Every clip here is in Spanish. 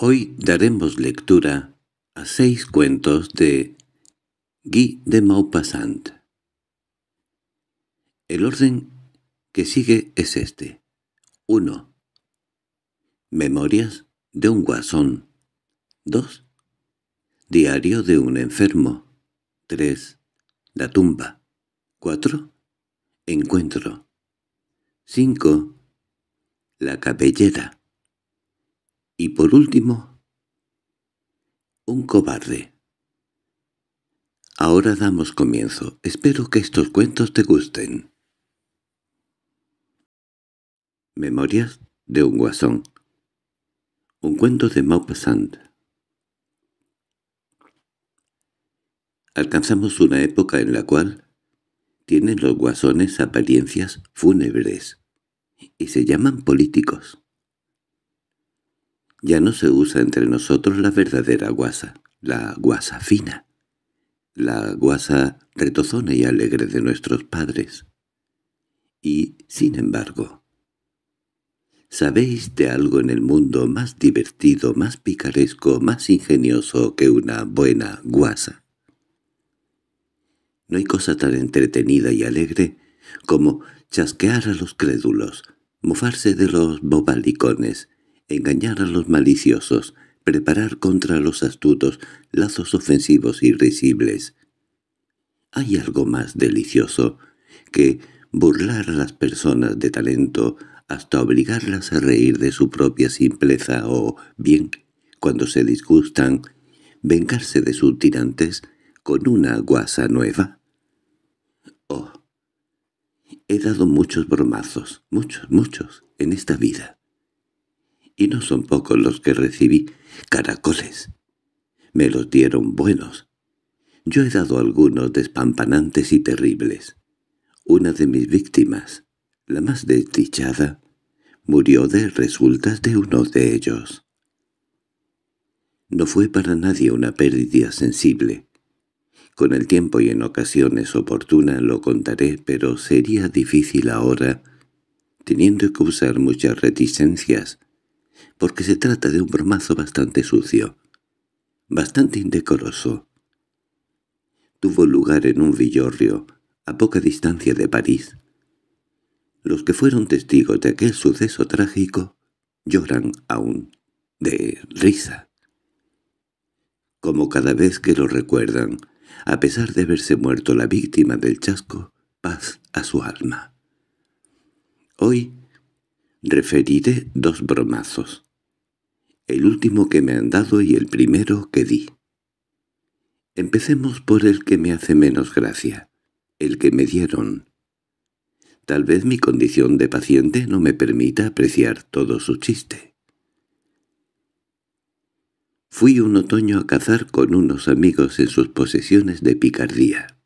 Hoy daremos lectura a seis cuentos de Guy de Maupassant. El orden que sigue es este. 1. Memorias de un guasón. 2. Diario de un enfermo. 3. La tumba. 4. Encuentro. 5. La cabellera. Y por último, un cobarde. Ahora damos comienzo. Espero que estos cuentos te gusten. Memorias de un guasón. Un cuento de Maupassant. Alcanzamos una época en la cual tienen los guasones apariencias fúnebres y se llaman políticos. Ya no se usa entre nosotros la verdadera guasa, la guasa fina, la guasa retozona y alegre de nuestros padres. Y, sin embargo, ¿sabéis de algo en el mundo más divertido, más picaresco, más ingenioso que una buena guasa? No hay cosa tan entretenida y alegre como chasquear a los crédulos, mofarse de los bobalicones, engañar a los maliciosos, preparar contra los astutos lazos ofensivos irrisibles. Hay algo más delicioso que burlar a las personas de talento hasta obligarlas a reír de su propia simpleza o, bien, cuando se disgustan, vengarse de sus tirantes con una guasa nueva. Oh, he dado muchos bromazos, muchos, muchos, en esta vida y no son pocos los que recibí, caracoles. Me los dieron buenos. Yo he dado algunos despampanantes y terribles. Una de mis víctimas, la más desdichada, murió de resultas de uno de ellos. No fue para nadie una pérdida sensible. Con el tiempo y en ocasiones oportunas lo contaré, pero sería difícil ahora, teniendo que usar muchas reticencias, porque se trata de un bromazo bastante sucio, bastante indecoroso. Tuvo lugar en un villorrio, a poca distancia de París. Los que fueron testigos de aquel suceso trágico lloran aún, de risa. Como cada vez que lo recuerdan, a pesar de haberse muerto la víctima del chasco, paz a su alma. Hoy Referiré dos bromazos. El último que me han dado y el primero que di. Empecemos por el que me hace menos gracia, el que me dieron. Tal vez mi condición de paciente no me permita apreciar todo su chiste. Fui un otoño a cazar con unos amigos en sus posesiones de Picardía.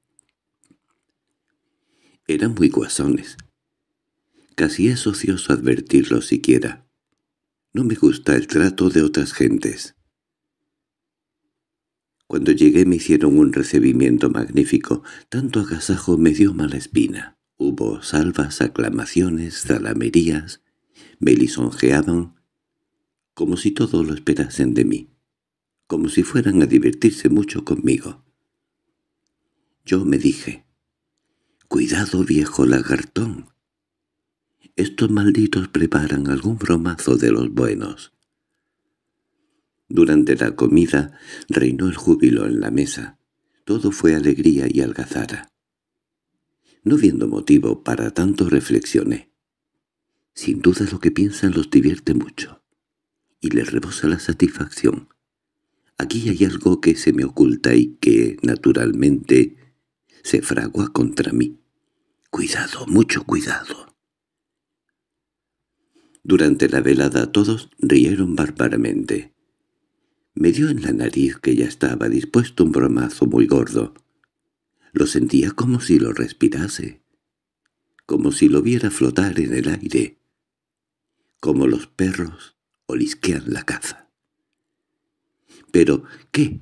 Eran muy guasones, Casi es ocioso advertirlo siquiera. No me gusta el trato de otras gentes. Cuando llegué me hicieron un recibimiento magnífico. Tanto agasajo me dio mala espina. Hubo salvas, aclamaciones, zalamerías. Me lisonjeaban como si todo lo esperasen de mí, como si fueran a divertirse mucho conmigo. Yo me dije, «Cuidado viejo lagartón, estos malditos preparan algún bromazo de los buenos. Durante la comida reinó el júbilo en la mesa. Todo fue alegría y algazara. No viendo motivo para tanto reflexioné. Sin duda lo que piensan los divierte mucho, y les rebosa la satisfacción. Aquí hay algo que se me oculta y que, naturalmente, se fragua contra mí. Cuidado, mucho cuidado. Durante la velada todos rieron bárbaramente. Me dio en la nariz que ya estaba dispuesto un bromazo muy gordo. Lo sentía como si lo respirase, como si lo viera flotar en el aire, como los perros olisquean la caza. ¿Pero qué?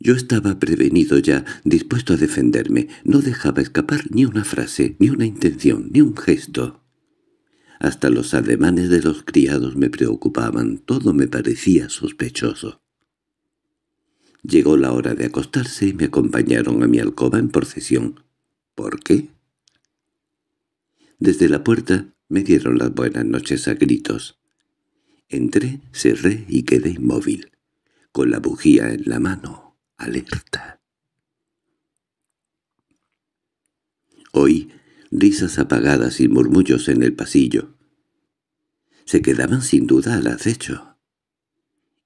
Yo estaba prevenido ya, dispuesto a defenderme. No dejaba escapar ni una frase, ni una intención, ni un gesto. Hasta los ademanes de los criados me preocupaban, todo me parecía sospechoso. Llegó la hora de acostarse y me acompañaron a mi alcoba en procesión. ¿Por qué? Desde la puerta me dieron las buenas noches a gritos. Entré, cerré y quedé inmóvil, con la bujía en la mano, alerta. Hoy risas apagadas y murmullos en el pasillo. Se quedaban sin duda al acecho.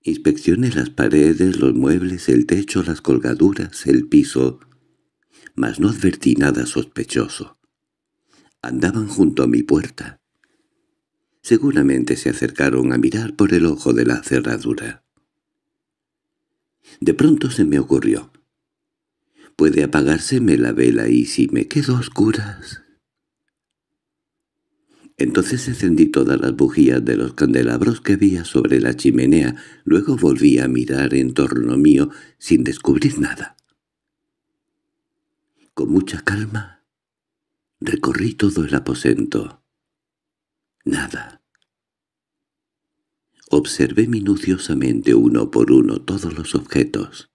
Inspeccioné las paredes, los muebles, el techo, las colgaduras, el piso, mas no advertí nada sospechoso. Andaban junto a mi puerta. Seguramente se acercaron a mirar por el ojo de la cerradura. De pronto se me ocurrió. Puede apagárseme la vela y si me quedo oscuras... Entonces encendí todas las bujías de los candelabros que había sobre la chimenea, luego volví a mirar en torno mío sin descubrir nada. Con mucha calma recorrí todo el aposento. Nada. Observé minuciosamente uno por uno todos los objetos.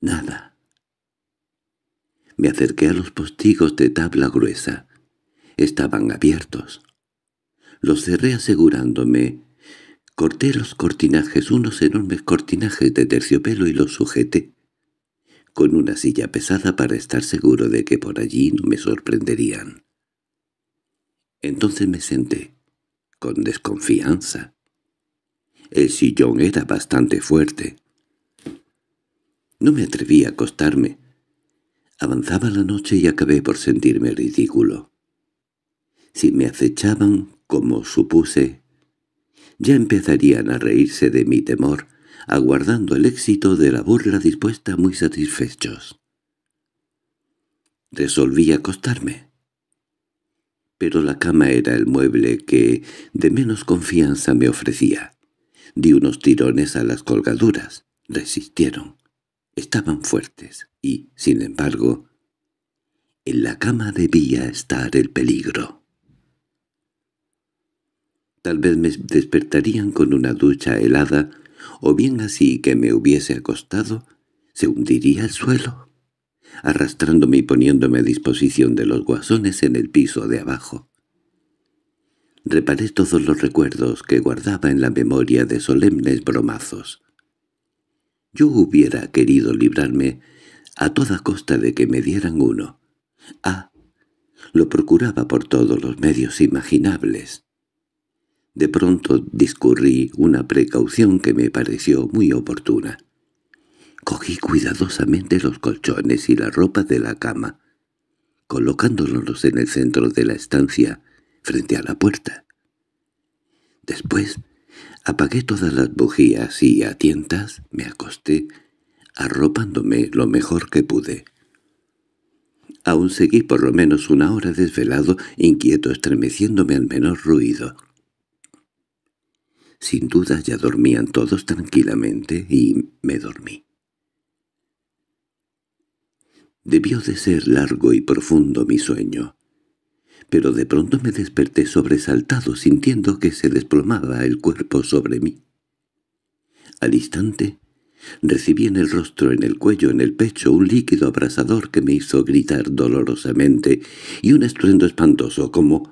Nada. Me acerqué a los postigos de tabla gruesa estaban abiertos. Los cerré asegurándome. Corté los cortinajes, unos enormes cortinajes de terciopelo y los sujeté con una silla pesada para estar seguro de que por allí no me sorprenderían. Entonces me senté, con desconfianza. El sillón era bastante fuerte. No me atreví a acostarme. Avanzaba la noche y acabé por sentirme ridículo. Si me acechaban, como supuse, ya empezarían a reírse de mi temor, aguardando el éxito de la burla dispuesta muy satisfechos. Resolví acostarme. Pero la cama era el mueble que de menos confianza me ofrecía. Di unos tirones a las colgaduras. Resistieron. Estaban fuertes y, sin embargo, en la cama debía estar el peligro. Tal vez me despertarían con una ducha helada, o bien así que me hubiese acostado, se hundiría el suelo, arrastrándome y poniéndome a disposición de los guasones en el piso de abajo. Reparé todos los recuerdos que guardaba en la memoria de solemnes bromazos. Yo hubiera querido librarme a toda costa de que me dieran uno. Ah, lo procuraba por todos los medios imaginables. De pronto discurrí una precaución que me pareció muy oportuna. Cogí cuidadosamente los colchones y la ropa de la cama, colocándolos en el centro de la estancia, frente a la puerta. Después apagué todas las bujías y a tientas me acosté, arropándome lo mejor que pude. Aún seguí por lo menos una hora desvelado, inquieto, estremeciéndome al menor ruido. Sin duda ya dormían todos tranquilamente y me dormí. Debió de ser largo y profundo mi sueño, pero de pronto me desperté sobresaltado sintiendo que se desplomaba el cuerpo sobre mí. Al instante recibí en el rostro, en el cuello, en el pecho un líquido abrasador que me hizo gritar dolorosamente y un estruendo espantoso como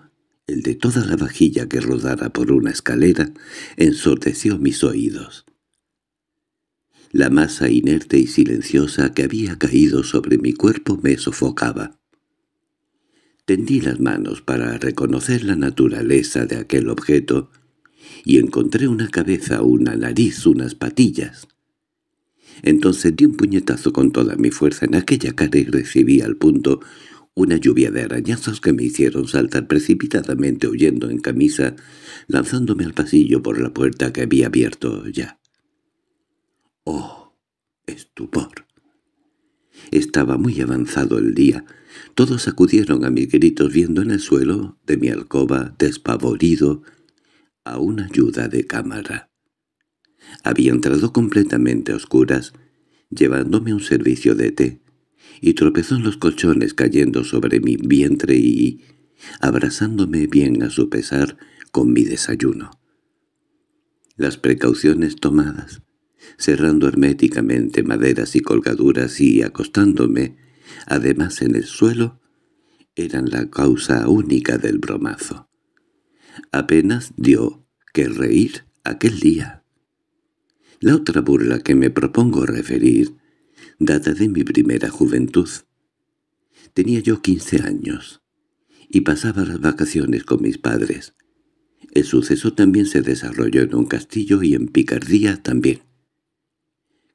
el de toda la vajilla que rodara por una escalera, ensordeció mis oídos. La masa inerte y silenciosa que había caído sobre mi cuerpo me sofocaba. Tendí las manos para reconocer la naturaleza de aquel objeto y encontré una cabeza, una nariz, unas patillas. Entonces di un puñetazo con toda mi fuerza en aquella cara y recibí al punto una lluvia de arañazos que me hicieron saltar precipitadamente huyendo en camisa, lanzándome al pasillo por la puerta que había abierto ya. ¡Oh! ¡Estupor! Estaba muy avanzado el día. Todos acudieron a mis gritos viendo en el suelo, de mi alcoba, despavorido, a una ayuda de cámara. Había entrado completamente a oscuras, llevándome un servicio de té, y tropezó en los colchones cayendo sobre mi vientre y, abrazándome bien a su pesar, con mi desayuno. Las precauciones tomadas, cerrando herméticamente maderas y colgaduras y acostándome, además en el suelo, eran la causa única del bromazo. Apenas dio que reír aquel día. La otra burla que me propongo referir data de mi primera juventud. Tenía yo quince años, y pasaba las vacaciones con mis padres. El suceso también se desarrolló en un castillo y en Picardía también.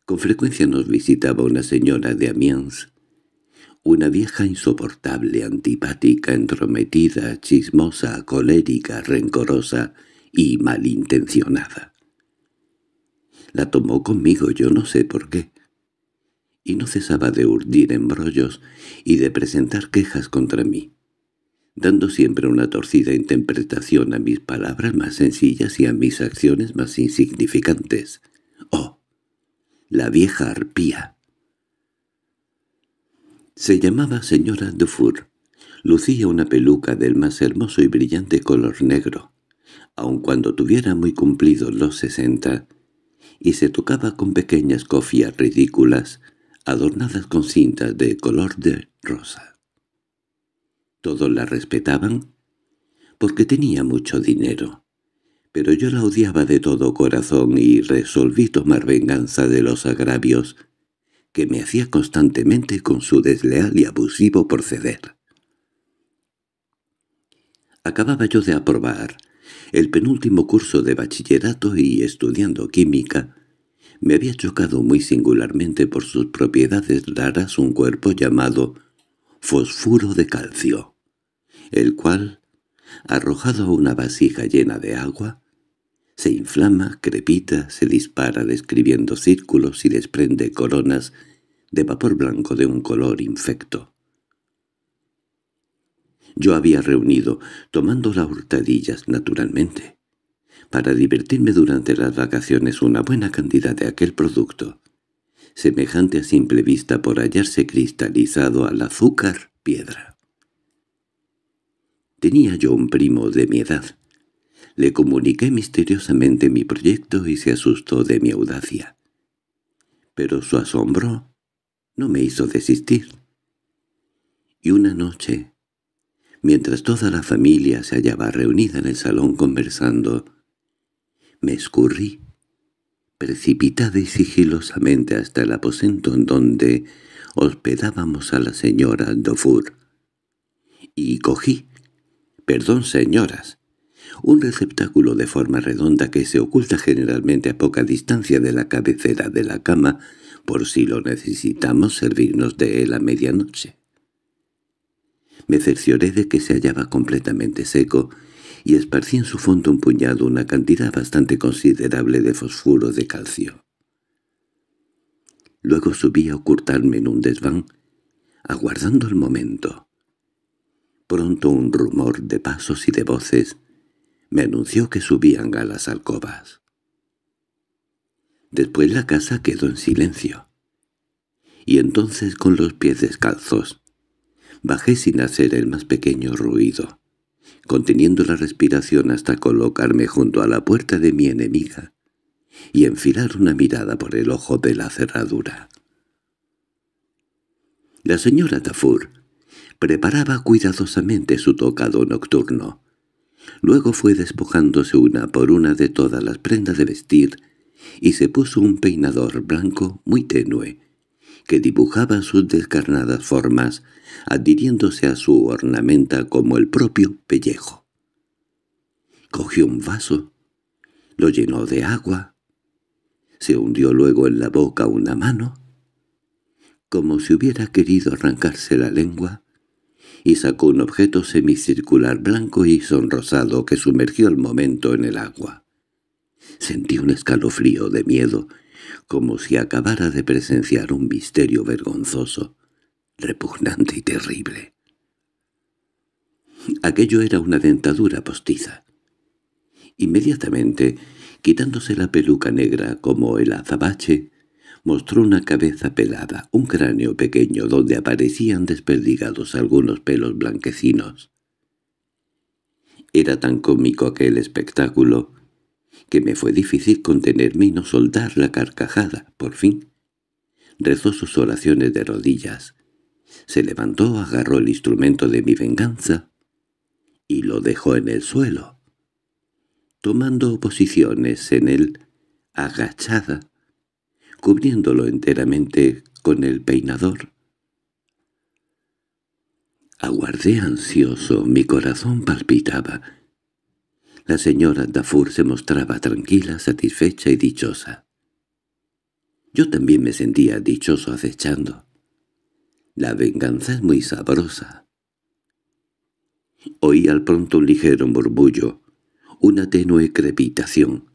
Con frecuencia nos visitaba una señora de Amiens, una vieja insoportable, antipática, entrometida, chismosa, colérica, rencorosa y malintencionada. La tomó conmigo, yo no sé por qué y no cesaba de urdir embrollos y de presentar quejas contra mí, dando siempre una torcida interpretación a mis palabras más sencillas y a mis acciones más insignificantes. ¡Oh! La vieja arpía. Se llamaba señora Dufour. Lucía una peluca del más hermoso y brillante color negro, aun cuando tuviera muy cumplidos los sesenta, y se tocaba con pequeñas cofias ridículas, adornadas con cintas de color de rosa. Todos la respetaban porque tenía mucho dinero, pero yo la odiaba de todo corazón y resolví tomar venganza de los agravios que me hacía constantemente con su desleal y abusivo proceder. Acababa yo de aprobar el penúltimo curso de bachillerato y, estudiando química, me había chocado muy singularmente por sus propiedades raras un cuerpo llamado fosfuro de calcio, el cual, arrojado a una vasija llena de agua, se inflama, crepita, se dispara describiendo círculos y desprende coronas de vapor blanco de un color infecto. Yo había reunido, tomando las hurtadillas naturalmente, para divertirme durante las vacaciones una buena cantidad de aquel producto, semejante a simple vista por hallarse cristalizado al azúcar piedra. Tenía yo un primo de mi edad. Le comuniqué misteriosamente mi proyecto y se asustó de mi audacia. Pero su asombro no me hizo desistir. Y una noche, mientras toda la familia se hallaba reunida en el salón conversando, me escurrí, precipitada y sigilosamente hasta el aposento en donde hospedábamos a la señora Dufour. Y cogí, perdón señoras, un receptáculo de forma redonda que se oculta generalmente a poca distancia de la cabecera de la cama por si lo necesitamos servirnos de él a medianoche. Me cercioré de que se hallaba completamente seco y esparcí en su fondo un puñado una cantidad bastante considerable de fosfuro de calcio. Luego subí a ocultarme en un desván, aguardando el momento. Pronto un rumor de pasos y de voces me anunció que subían a las alcobas. Después la casa quedó en silencio. Y entonces con los pies descalzos bajé sin hacer el más pequeño ruido conteniendo la respiración hasta colocarme junto a la puerta de mi enemiga y enfilar una mirada por el ojo de la cerradura. La señora Tafur preparaba cuidadosamente su tocado nocturno. Luego fue despojándose una por una de todas las prendas de vestir y se puso un peinador blanco muy tenue, que dibujaba sus descarnadas formas, adhiriéndose a su ornamenta como el propio pellejo. Cogió un vaso, lo llenó de agua, se hundió luego en la boca una mano, como si hubiera querido arrancarse la lengua, y sacó un objeto semicircular blanco y sonrosado que sumergió al momento en el agua. Sentí un escalofrío de miedo como si acabara de presenciar un misterio vergonzoso, repugnante y terrible. Aquello era una dentadura postiza. Inmediatamente, quitándose la peluca negra como el azabache, mostró una cabeza pelada, un cráneo pequeño donde aparecían desperdigados algunos pelos blanquecinos. Era tan cómico aquel espectáculo que me fue difícil contenerme y no soltar la carcajada. Por fin, rezó sus oraciones de rodillas. Se levantó, agarró el instrumento de mi venganza y lo dejó en el suelo, tomando posiciones en él, agachada, cubriéndolo enteramente con el peinador. Aguardé ansioso, mi corazón palpitaba, la señora Dafur se mostraba tranquila, satisfecha y dichosa. Yo también me sentía dichoso acechando. La venganza es muy sabrosa. Oí al pronto un ligero murmullo, una tenue crepitación,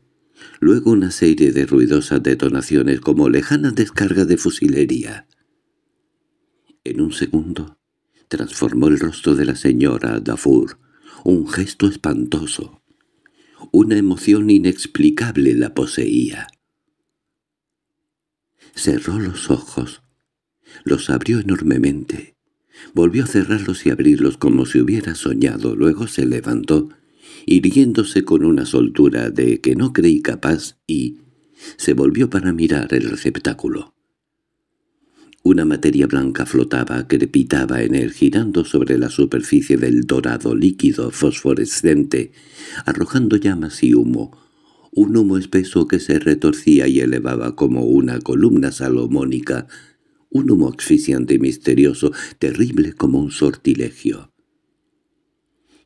luego una serie de ruidosas detonaciones como lejanas descargas de fusilería. En un segundo transformó el rostro de la señora Dafur un gesto espantoso. Una emoción inexplicable la poseía. Cerró los ojos. Los abrió enormemente. Volvió a cerrarlos y abrirlos como si hubiera soñado. Luego se levantó, hiriéndose con una soltura de que no creí capaz, y se volvió para mirar el receptáculo. Una materia blanca flotaba, crepitaba en él, girando sobre la superficie del dorado líquido fosforescente, arrojando llamas y humo, un humo espeso que se retorcía y elevaba como una columna salomónica, un humo asfixiante y misterioso, terrible como un sortilegio.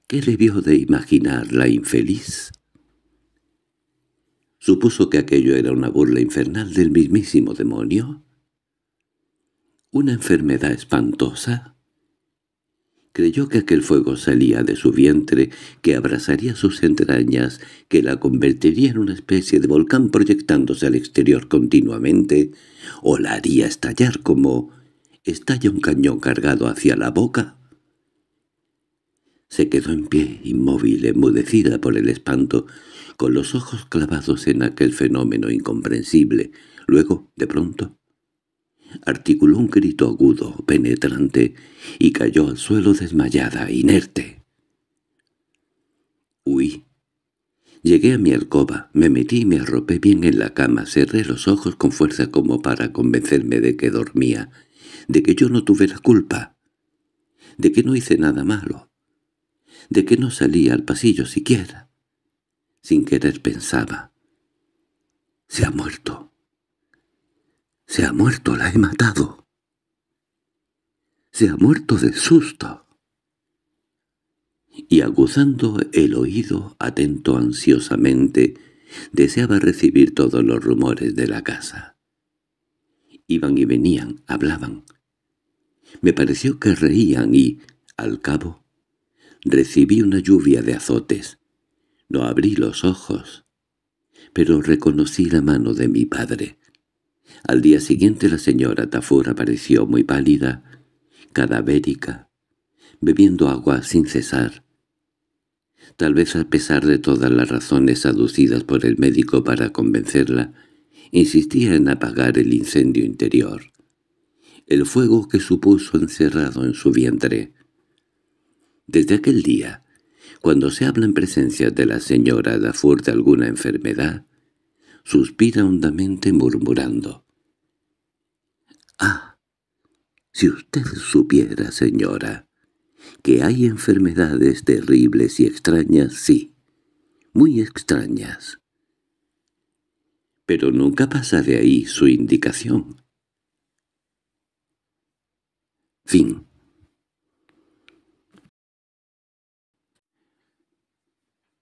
¿Qué vio de imaginar la infeliz? ¿Supuso que aquello era una burla infernal del mismísimo demonio? ¿Una enfermedad espantosa? Creyó que aquel fuego salía de su vientre, que abrasaría sus entrañas, que la convertiría en una especie de volcán proyectándose al exterior continuamente, o la haría estallar como estalla un cañón cargado hacia la boca. Se quedó en pie, inmóvil, enmudecida por el espanto, con los ojos clavados en aquel fenómeno incomprensible. Luego, de pronto, articuló un grito agudo, penetrante, y cayó al suelo desmayada, inerte. Huí. Llegué a mi alcoba, me metí y me arropé bien en la cama, cerré los ojos con fuerza como para convencerme de que dormía, de que yo no tuve la culpa, de que no hice nada malo, de que no salí al pasillo siquiera. Sin querer pensaba. «Se ha muerto». —Se ha muerto, la he matado. —Se ha muerto de susto. Y aguzando el oído, atento ansiosamente, deseaba recibir todos los rumores de la casa. Iban y venían, hablaban. Me pareció que reían y, al cabo, recibí una lluvia de azotes. No abrí los ojos, pero reconocí la mano de mi padre. Al día siguiente la señora Tafur apareció muy pálida, cadavérica, bebiendo agua sin cesar. Tal vez a pesar de todas las razones aducidas por el médico para convencerla, insistía en apagar el incendio interior, el fuego que supuso encerrado en su vientre. Desde aquel día, cuando se habla en presencia de la señora Dafur de alguna enfermedad, suspira hondamente murmurando. —¡Ah! Si usted supiera, señora, que hay enfermedades terribles y extrañas, sí, muy extrañas. Pero nunca pasa de ahí su indicación. Fin.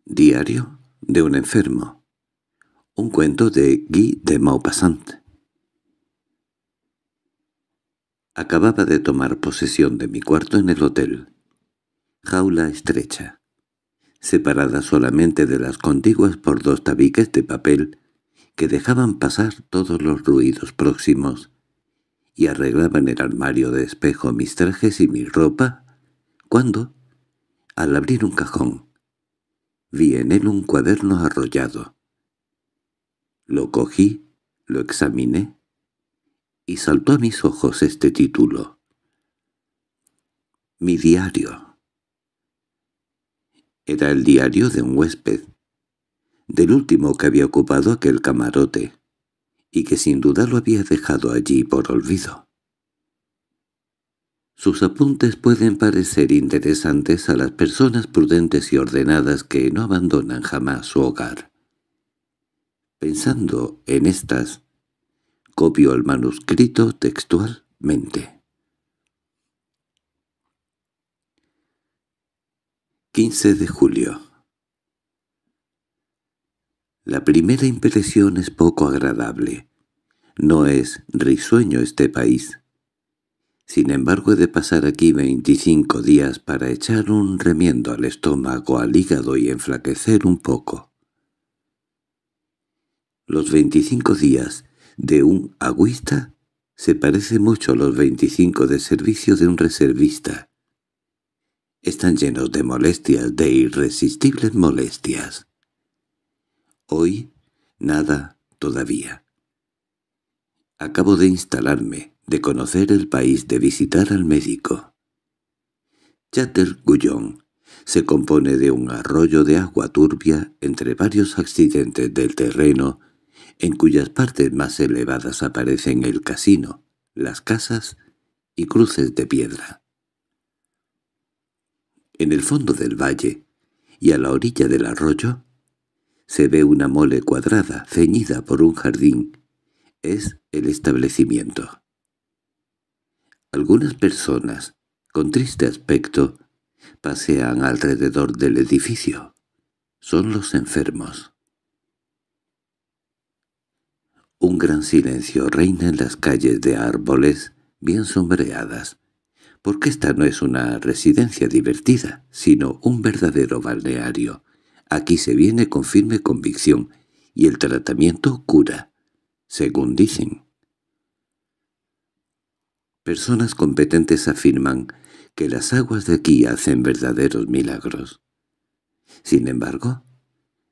Diario de un enfermo. Un cuento de Guy de Maupassant. Acababa de tomar posesión de mi cuarto en el hotel. Jaula estrecha, separada solamente de las contiguas por dos tabiques de papel que dejaban pasar todos los ruidos próximos, y arreglaban el armario de espejo mis trajes y mi ropa, cuando, al abrir un cajón, vi en él un cuaderno arrollado. Lo cogí, lo examiné y saltó a mis ojos este título. Mi diario. Era el diario de un huésped, del último que había ocupado aquel camarote, y que sin duda lo había dejado allí por olvido. Sus apuntes pueden parecer interesantes a las personas prudentes y ordenadas que no abandonan jamás su hogar. Pensando en estas, copio el manuscrito textualmente. 15 de julio La primera impresión es poco agradable. No es risueño este país. Sin embargo, he de pasar aquí 25 días para echar un remiendo al estómago, al hígado y enflaquecer un poco. Los 25 días de un agüista se parece mucho a los 25 de servicio de un reservista. Están llenos de molestias, de irresistibles molestias. Hoy, nada todavía. Acabo de instalarme, de conocer el país, de visitar al médico. Chatergullón se compone de un arroyo de agua turbia entre varios accidentes del terreno en cuyas partes más elevadas aparecen el casino, las casas y cruces de piedra. En el fondo del valle y a la orilla del arroyo se ve una mole cuadrada ceñida por un jardín. Es el establecimiento. Algunas personas, con triste aspecto, pasean alrededor del edificio. Son los enfermos. Un gran silencio reina en las calles de árboles bien sombreadas, porque esta no es una residencia divertida, sino un verdadero balneario. Aquí se viene con firme convicción, y el tratamiento cura, según dicen. Personas competentes afirman que las aguas de aquí hacen verdaderos milagros. Sin embargo,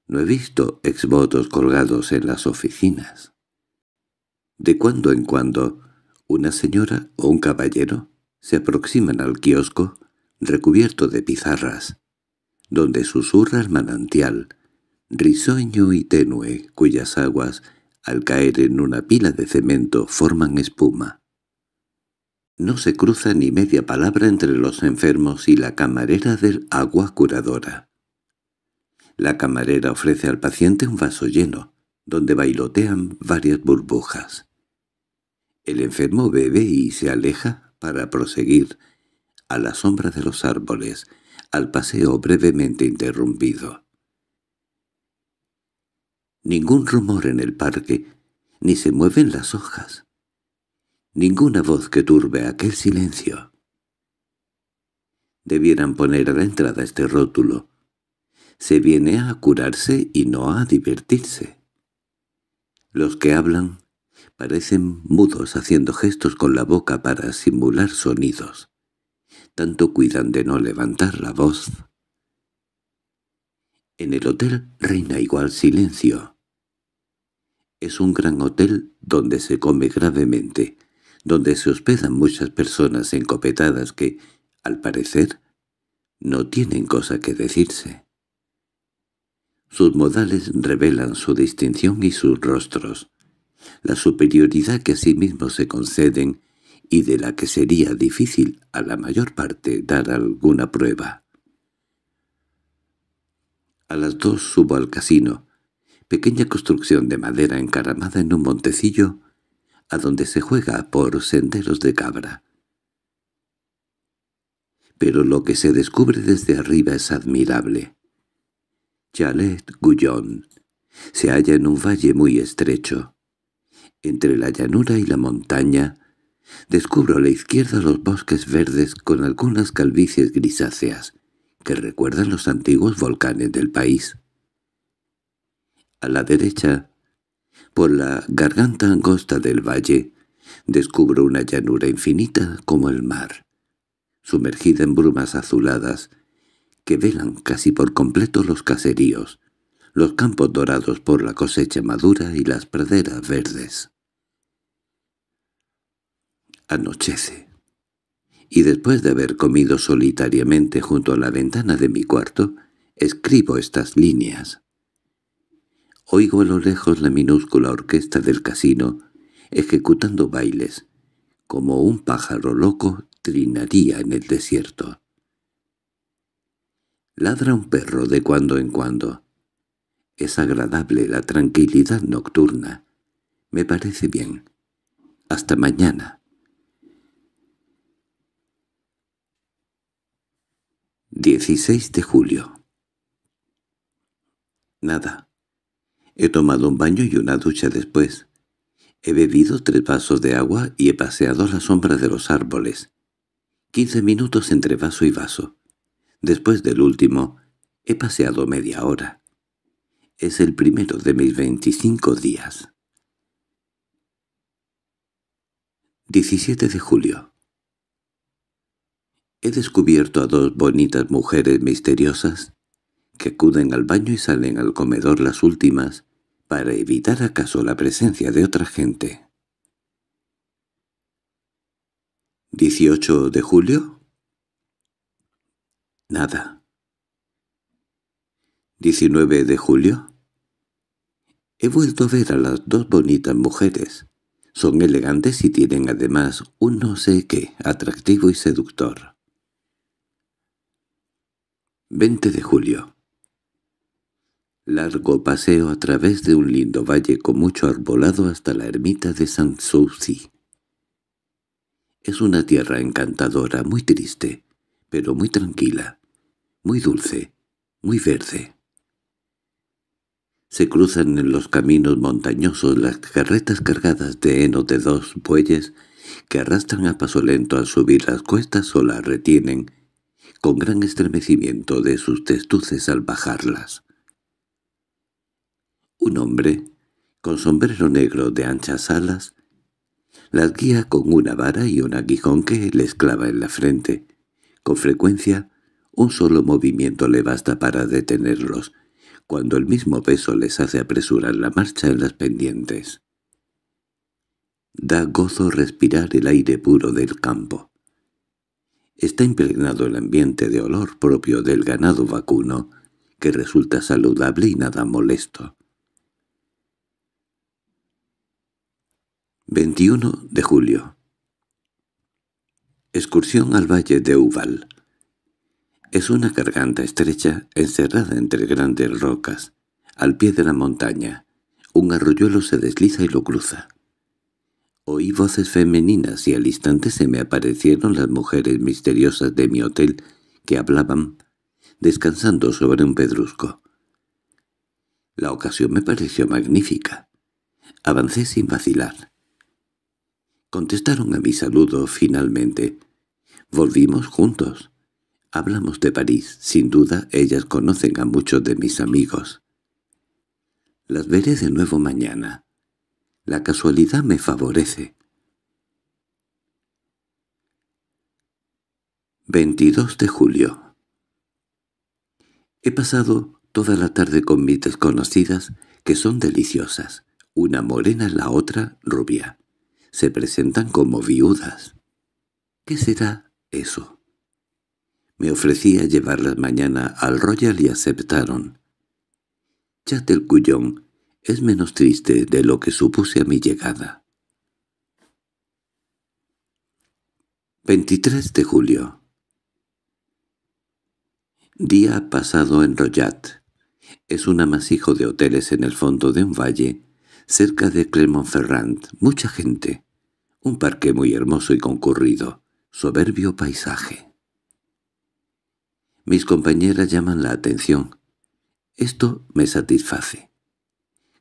no he visto exvotos colgados en las oficinas. De cuando en cuando, una señora o un caballero se aproximan al kiosco recubierto de pizarras, donde susurra el manantial, risueño y tenue, cuyas aguas, al caer en una pila de cemento, forman espuma. No se cruza ni media palabra entre los enfermos y la camarera del agua curadora. La camarera ofrece al paciente un vaso lleno, donde bailotean varias burbujas. El enfermo bebe y se aleja para proseguir, a la sombra de los árboles, al paseo brevemente interrumpido. Ningún rumor en el parque, ni se mueven las hojas. Ninguna voz que turbe aquel silencio. Debieran poner a la entrada este rótulo. Se viene a curarse y no a divertirse. Los que hablan Parecen mudos haciendo gestos con la boca para simular sonidos. Tanto cuidan de no levantar la voz. En el hotel reina igual silencio. Es un gran hotel donde se come gravemente, donde se hospedan muchas personas encopetadas que, al parecer, no tienen cosa que decirse. Sus modales revelan su distinción y sus rostros. La superioridad que a sí mismos se conceden y de la que sería difícil a la mayor parte dar alguna prueba. A las dos subo al casino, pequeña construcción de madera encaramada en un montecillo, a donde se juega por senderos de cabra. Pero lo que se descubre desde arriba es admirable. Chalet Guyon se halla en un valle muy estrecho entre la llanura y la montaña, descubro a la izquierda los bosques verdes con algunas calvicies grisáceas que recuerdan los antiguos volcanes del país. A la derecha, por la garganta angosta del valle, descubro una llanura infinita como el mar, sumergida en brumas azuladas que velan casi por completo los caseríos, los campos dorados por la cosecha madura y las praderas verdes. Anochece, y después de haber comido solitariamente junto a la ventana de mi cuarto, escribo estas líneas. Oigo a lo lejos la minúscula orquesta del casino, ejecutando bailes, como un pájaro loco trinaría en el desierto. Ladra un perro de cuando en cuando, es agradable la tranquilidad nocturna. Me parece bien. Hasta mañana. —16 de julio. Nada. He tomado un baño y una ducha después. He bebido tres vasos de agua y he paseado la sombra de los árboles. Quince minutos entre vaso y vaso. Después del último, he paseado media hora es el primero de mis veinticinco días. 17 de julio He descubierto a dos bonitas mujeres misteriosas que acuden al baño y salen al comedor las últimas para evitar acaso la presencia de otra gente. 18 de julio Nada. —¿19 de julio? He vuelto a ver a las dos bonitas mujeres. Son elegantes y tienen además un no sé qué atractivo y seductor. 20 de julio Largo paseo a través de un lindo valle con mucho arbolado hasta la ermita de San Souci. Es una tierra encantadora, muy triste, pero muy tranquila, muy dulce, muy verde. Se cruzan en los caminos montañosos las carretas cargadas de heno de dos bueyes que arrastran a paso lento al subir las cuestas o las retienen, con gran estremecimiento de sus testuces al bajarlas. Un hombre, con sombrero negro de anchas alas, las guía con una vara y un aguijón que les clava en la frente. Con frecuencia, un solo movimiento le basta para detenerlos, cuando el mismo peso les hace apresurar la marcha en las pendientes. Da gozo respirar el aire puro del campo. Está impregnado el ambiente de olor propio del ganado vacuno, que resulta saludable y nada molesto. 21 de julio Excursión al Valle de Uval. Es una garganta estrecha encerrada entre grandes rocas, al pie de la montaña. Un arroyuelo se desliza y lo cruza. Oí voces femeninas y al instante se me aparecieron las mujeres misteriosas de mi hotel que hablaban, descansando sobre un pedrusco. La ocasión me pareció magnífica. Avancé sin vacilar. Contestaron a mi saludo finalmente. Volvimos juntos. Hablamos de París. Sin duda ellas conocen a muchos de mis amigos. Las veré de nuevo mañana. La casualidad me favorece. 22 de julio He pasado toda la tarde con mis desconocidas, que son deliciosas. Una morena, la otra rubia. Se presentan como viudas. ¿Qué será eso? Me ofrecía llevarlas mañana al Royal y aceptaron. cullón es menos triste de lo que supuse a mi llegada. 23 de julio Día pasado en Royat. Es un amasijo de hoteles en el fondo de un valle, cerca de Clermont-Ferrand. Mucha gente. Un parque muy hermoso y concurrido. Soberbio paisaje. Mis compañeras llaman la atención. Esto me satisface.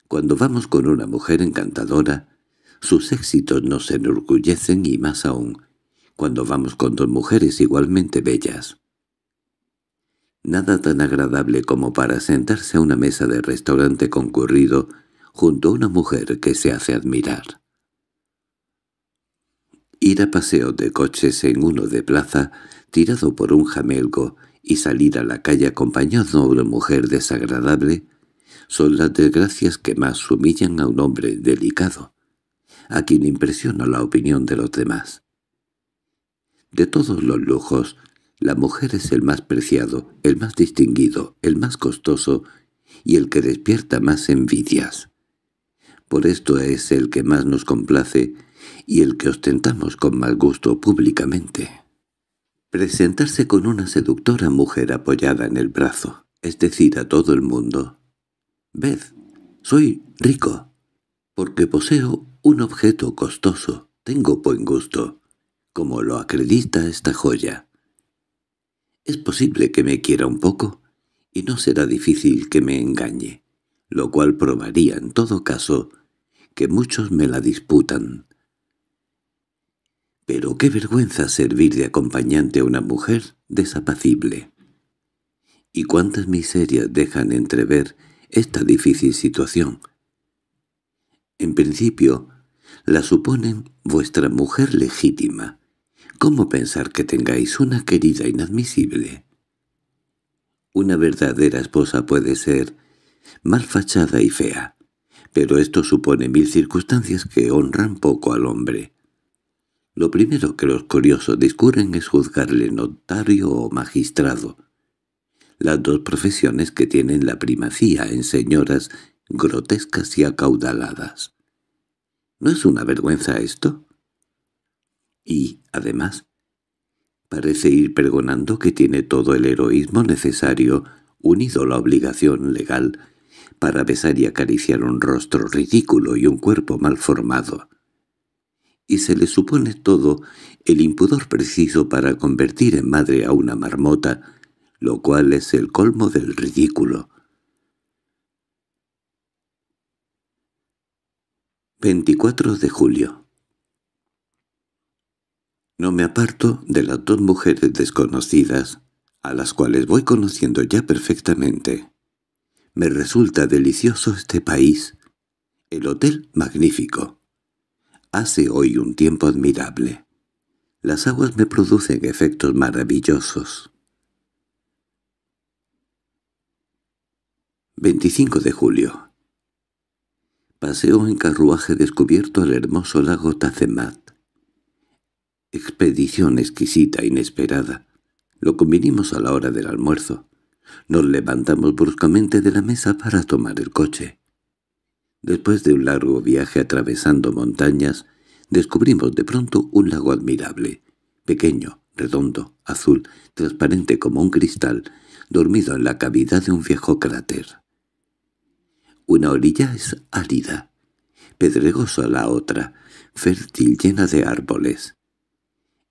Cuando vamos con una mujer encantadora, sus éxitos nos enorgullecen y más aún, cuando vamos con dos mujeres igualmente bellas. Nada tan agradable como para sentarse a una mesa de restaurante concurrido junto a una mujer que se hace admirar. Ir a paseo de coches en uno de plaza, tirado por un jamelgo, y salir a la calle acompañado de una mujer desagradable son las desgracias que más humillan a un hombre delicado, a quien impresiona la opinión de los demás. De todos los lujos, la mujer es el más preciado, el más distinguido, el más costoso y el que despierta más envidias. Por esto es el que más nos complace y el que ostentamos con más gusto públicamente presentarse con una seductora mujer apoyada en el brazo, es decir, a todo el mundo. «Ved, soy rico, porque poseo un objeto costoso, tengo buen gusto, como lo acredita esta joya. Es posible que me quiera un poco, y no será difícil que me engañe, lo cual probaría en todo caso que muchos me la disputan. Pero qué vergüenza servir de acompañante a una mujer desapacible. Y cuántas miserias dejan entrever esta difícil situación. En principio, la suponen vuestra mujer legítima. ¿Cómo pensar que tengáis una querida inadmisible? Una verdadera esposa puede ser mal fachada y fea, pero esto supone mil circunstancias que honran poco al hombre. Lo primero que los curiosos discurren es juzgarle notario o magistrado. Las dos profesiones que tienen la primacía en señoras grotescas y acaudaladas. ¿No es una vergüenza esto? Y, además, parece ir pregonando que tiene todo el heroísmo necesario, unido a la obligación legal, para besar y acariciar un rostro ridículo y un cuerpo mal formado y se le supone todo el impudor preciso para convertir en madre a una marmota, lo cual es el colmo del ridículo. 24 de julio No me aparto de las dos mujeres desconocidas, a las cuales voy conociendo ya perfectamente. Me resulta delicioso este país. El hotel magnífico hace hoy un tiempo admirable. Las aguas me producen efectos maravillosos. 25 de julio. Paseo en carruaje descubierto al hermoso lago Tazemat. Expedición exquisita, inesperada. Lo convinimos a la hora del almuerzo. Nos levantamos bruscamente de la mesa para tomar el coche. Después de un largo viaje atravesando montañas, descubrimos de pronto un lago admirable, pequeño, redondo, azul, transparente como un cristal, dormido en la cavidad de un viejo cráter. Una orilla es árida, pedregosa la otra, fértil llena de árboles.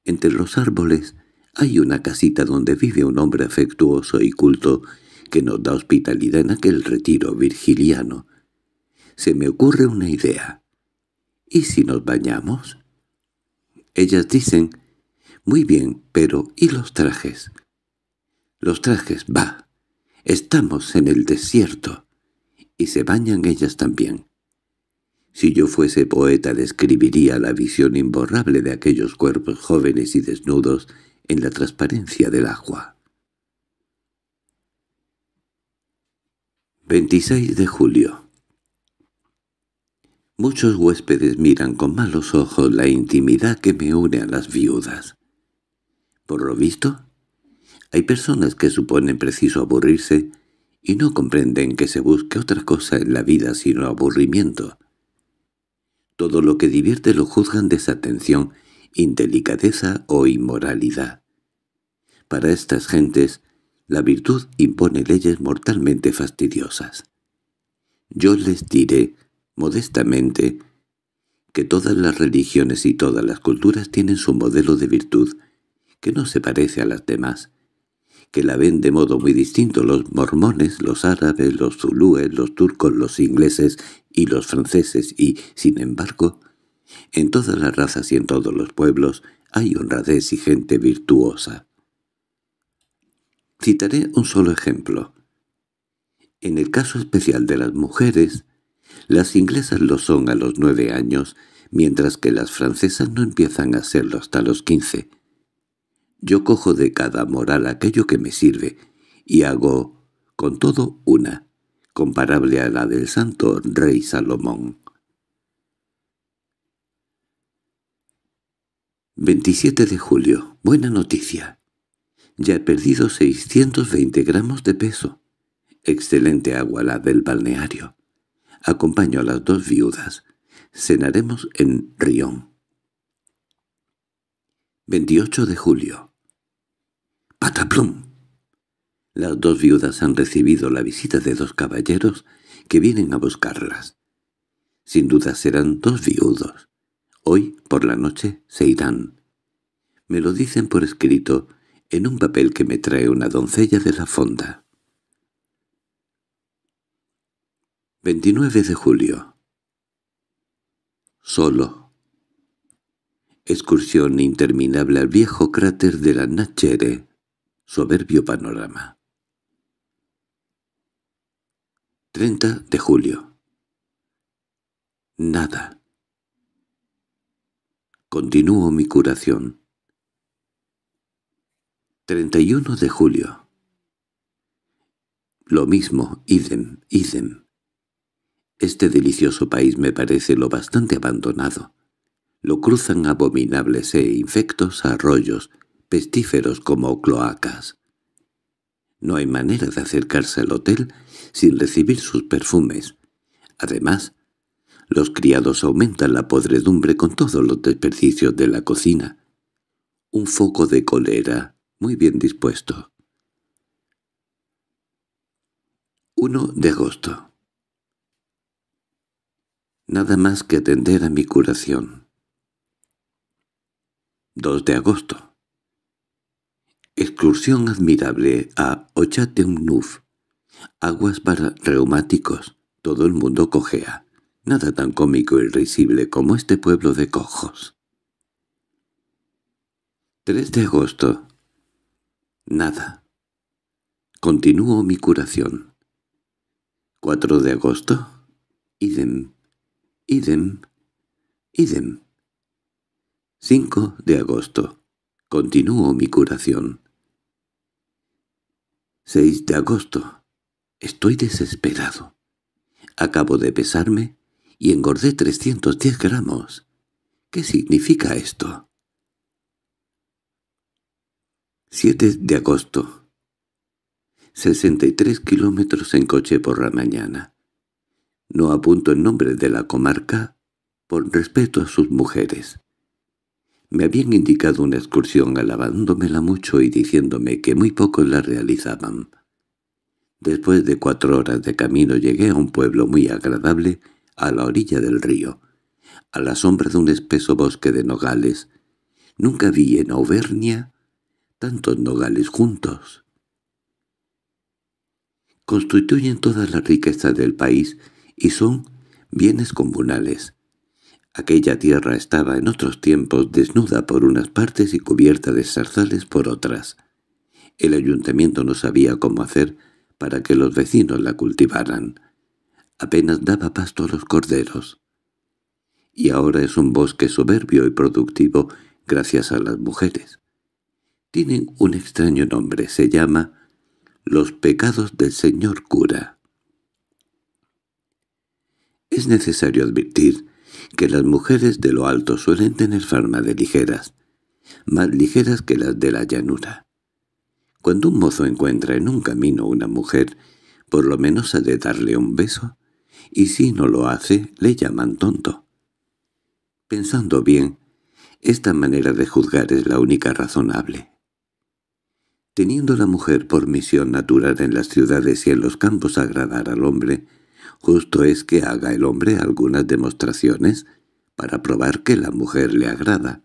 Entre los árboles hay una casita donde vive un hombre afectuoso y culto que nos da hospitalidad en aquel retiro virgiliano, se me ocurre una idea. ¿Y si nos bañamos? Ellas dicen, muy bien, pero ¿y los trajes? Los trajes, va, estamos en el desierto. Y se bañan ellas también. Si yo fuese poeta describiría la visión imborrable de aquellos cuerpos jóvenes y desnudos en la transparencia del agua. 26 de julio Muchos huéspedes miran con malos ojos la intimidad que me une a las viudas. Por lo visto, hay personas que suponen preciso aburrirse y no comprenden que se busque otra cosa en la vida sino aburrimiento. Todo lo que divierte lo juzgan desatención, indelicadeza o inmoralidad. Para estas gentes, la virtud impone leyes mortalmente fastidiosas. Yo les diré modestamente, que todas las religiones y todas las culturas tienen su modelo de virtud, que no se parece a las demás, que la ven de modo muy distinto los mormones, los árabes, los zulúes, los turcos, los ingleses y los franceses, y, sin embargo, en todas las razas y en todos los pueblos hay honradez y gente virtuosa. Citaré un solo ejemplo. En el caso especial de las mujeres, las inglesas lo son a los nueve años, mientras que las francesas no empiezan a serlo hasta los quince. Yo cojo de cada moral aquello que me sirve, y hago, con todo, una, comparable a la del santo rey Salomón. 27 de julio. Buena noticia. Ya he perdido 620 gramos de peso. Excelente agua la del balneario. Acompaño a las dos viudas. Cenaremos en Rion. 28 de julio. ¡Pataplum! Las dos viudas han recibido la visita de dos caballeros que vienen a buscarlas. Sin duda serán dos viudos. Hoy, por la noche, se irán. Me lo dicen por escrito, en un papel que me trae una doncella de la fonda. 29 de julio. Solo. Excursión interminable al viejo cráter de la Nachere. Soberbio panorama. 30 de julio. Nada. Continúo mi curación. 31 de julio. Lo mismo, idem, idem. Este delicioso país me parece lo bastante abandonado. Lo cruzan abominables e infectos arroyos, pestíferos como cloacas. No hay manera de acercarse al hotel sin recibir sus perfumes. Además, los criados aumentan la podredumbre con todos los desperdicios de la cocina. Un foco de cólera muy bien dispuesto. 1 de agosto nada más que atender a mi curación. 2 de agosto. Excursión admirable a Ochateumnuf. Aguas para reumáticos. Todo el mundo cojea. Nada tan cómico y risible como este pueblo de cojos. 3 de agosto. Nada. Continúo mi curación. 4 de agosto. Idem. Idem, idem. 5 de agosto. Continúo mi curación. 6 de agosto. Estoy desesperado. Acabo de pesarme y engordé 310 gramos. ¿Qué significa esto? 7 de agosto. 63 kilómetros en coche por la mañana. No apunto el nombre de la comarca por respeto a sus mujeres. Me habían indicado una excursión alabándomela mucho y diciéndome que muy pocos la realizaban. Después de cuatro horas de camino llegué a un pueblo muy agradable a la orilla del río, a la sombra de un espeso bosque de nogales. Nunca vi en Auvernia tantos nogales juntos. Constituyen toda la riqueza del país y son bienes comunales. Aquella tierra estaba en otros tiempos desnuda por unas partes y cubierta de zarzales por otras. El ayuntamiento no sabía cómo hacer para que los vecinos la cultivaran. Apenas daba pasto a los corderos. Y ahora es un bosque soberbio y productivo gracias a las mujeres. Tienen un extraño nombre, se llama «Los pecados del señor cura». Es necesario advertir que las mujeres de lo alto suelen tener forma de ligeras, más ligeras que las de la llanura. Cuando un mozo encuentra en un camino una mujer, por lo menos ha de darle un beso, y si no lo hace, le llaman tonto. Pensando bien, esta manera de juzgar es la única razonable. Teniendo la mujer por misión natural en las ciudades y en los campos agradar al hombre, Justo es que haga el hombre algunas demostraciones para probar que la mujer le agrada.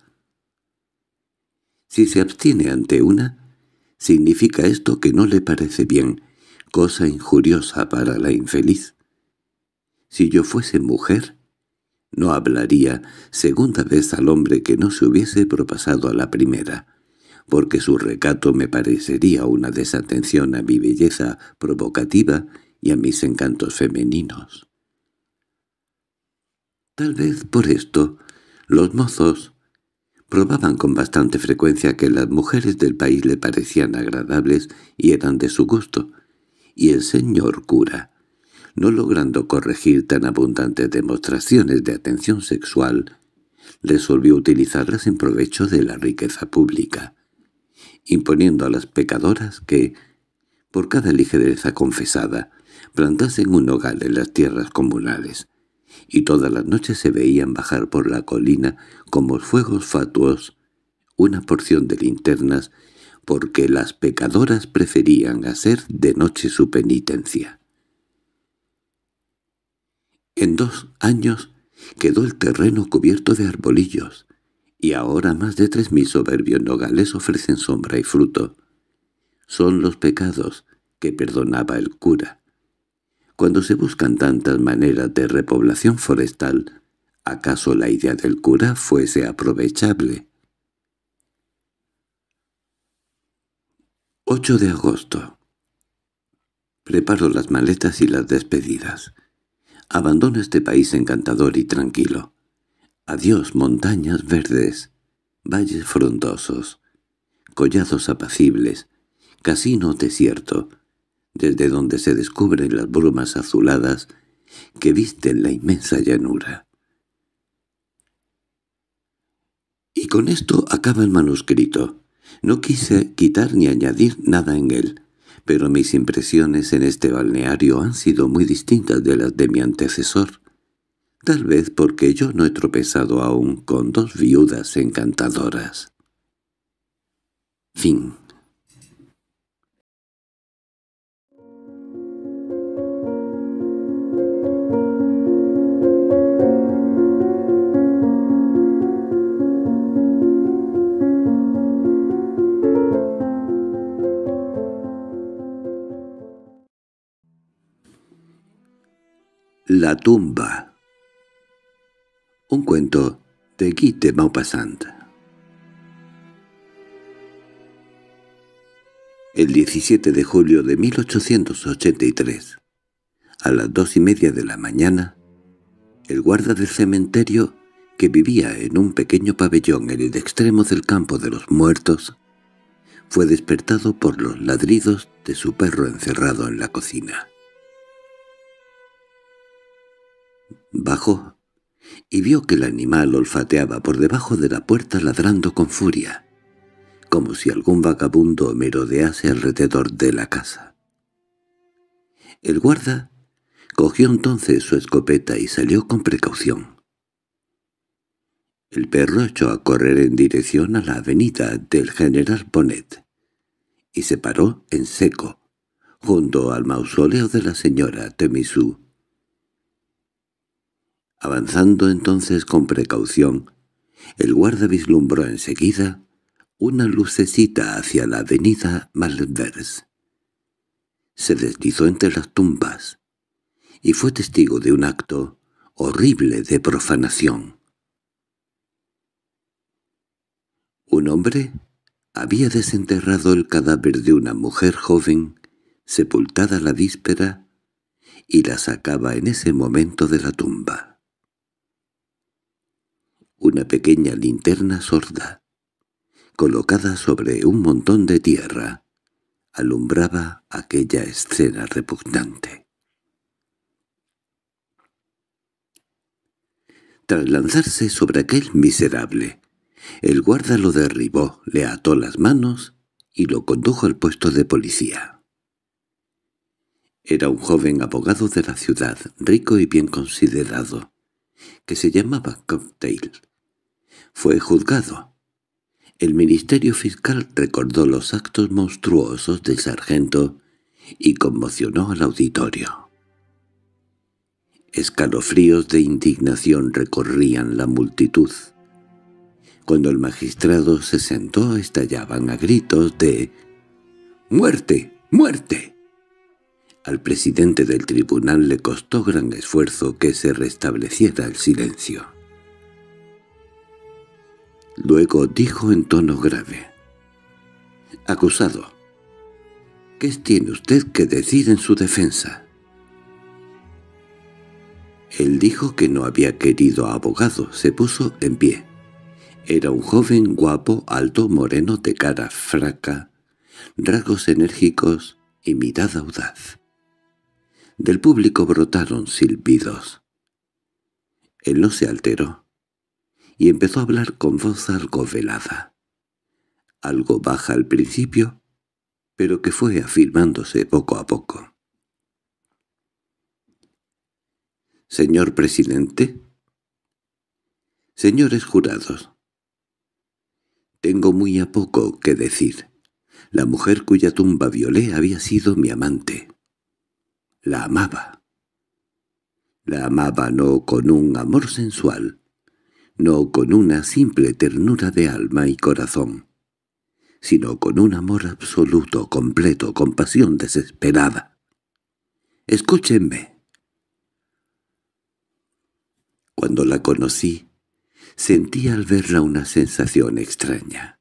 Si se abstiene ante una, significa esto que no le parece bien, cosa injuriosa para la infeliz. Si yo fuese mujer, no hablaría segunda vez al hombre que no se hubiese propasado a la primera, porque su recato me parecería una desatención a mi belleza provocativa y a mis encantos femeninos. Tal vez por esto los mozos probaban con bastante frecuencia que las mujeres del país le parecían agradables y eran de su gusto, y el señor cura, no logrando corregir tan abundantes demostraciones de atención sexual, resolvió utilizarlas en provecho de la riqueza pública, imponiendo a las pecadoras que, por cada ligereza confesada, plantasen un nogal en las tierras comunales, y todas las noches se veían bajar por la colina como fuegos fatuos una porción de linternas porque las pecadoras preferían hacer de noche su penitencia. En dos años quedó el terreno cubierto de arbolillos, y ahora más de tres mil soberbios nogales ofrecen sombra y fruto. Son los pecados que perdonaba el cura, cuando se buscan tantas maneras de repoblación forestal, ¿acaso la idea del cura fuese aprovechable? 8 de agosto. Preparo las maletas y las despedidas. Abandono este país encantador y tranquilo. Adiós montañas verdes, valles frondosos, collados apacibles, casino desierto, desde donde se descubren las brumas azuladas que visten la inmensa llanura. Y con esto acaba el manuscrito. No quise quitar ni añadir nada en él, pero mis impresiones en este balneario han sido muy distintas de las de mi antecesor. Tal vez porque yo no he tropezado aún con dos viudas encantadoras. Fin La tumba Un cuento de Guy de Maupassant El 17 de julio de 1883, a las dos y media de la mañana, el guarda del cementerio, que vivía en un pequeño pabellón en el extremo del campo de los muertos, fue despertado por los ladridos de su perro encerrado en la cocina. Bajó y vio que el animal olfateaba por debajo de la puerta ladrando con furia, como si algún vagabundo merodease alrededor de la casa. El guarda cogió entonces su escopeta y salió con precaución. El perro echó a correr en dirección a la avenida del general Bonnet y se paró en seco, junto al mausoleo de la señora Temisú, Avanzando entonces con precaución, el guarda vislumbró enseguida una lucecita hacia la avenida Malvers. Se deslizó entre las tumbas y fue testigo de un acto horrible de profanación. Un hombre había desenterrado el cadáver de una mujer joven, sepultada la víspera, y la sacaba en ese momento de la tumba una pequeña linterna sorda, colocada sobre un montón de tierra, alumbraba aquella escena repugnante. Tras lanzarse sobre aquel miserable, el guarda lo derribó, le ató las manos y lo condujo al puesto de policía. Era un joven abogado de la ciudad, rico y bien considerado, que se llamaba Cocktail fue juzgado. El Ministerio Fiscal recordó los actos monstruosos del sargento y conmocionó al auditorio. Escalofríos de indignación recorrían la multitud. Cuando el magistrado se sentó estallaban a gritos de «¡Muerte! ¡Muerte!». Al presidente del tribunal le costó gran esfuerzo que se restableciera el silencio. Luego dijo en tono grave. —Acusado, ¿qué tiene usted que decir en su defensa? Él dijo que no había querido abogado, se puso en pie. Era un joven guapo, alto, moreno, de cara fraca, rasgos enérgicos y mirada audaz. Del público brotaron silbidos. Él no se alteró y empezó a hablar con voz algo velada. Algo baja al principio, pero que fue afirmándose poco a poco. «Señor presidente», «Señores jurados», «Tengo muy a poco que decir. La mujer cuya tumba violé había sido mi amante. La amaba». La amaba no con un amor sensual, no con una simple ternura de alma y corazón, sino con un amor absoluto, completo, con pasión desesperada. —¡Escúchenme! Cuando la conocí, sentí al verla una sensación extraña.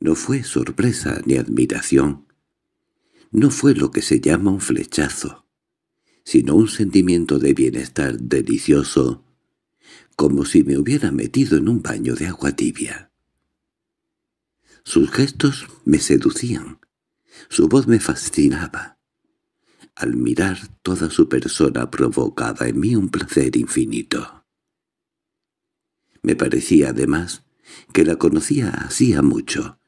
No fue sorpresa ni admiración. No fue lo que se llama un flechazo, sino un sentimiento de bienestar delicioso como si me hubiera metido en un baño de agua tibia. Sus gestos me seducían, su voz me fascinaba. Al mirar toda su persona provocaba en mí un placer infinito. Me parecía además que la conocía hacía mucho,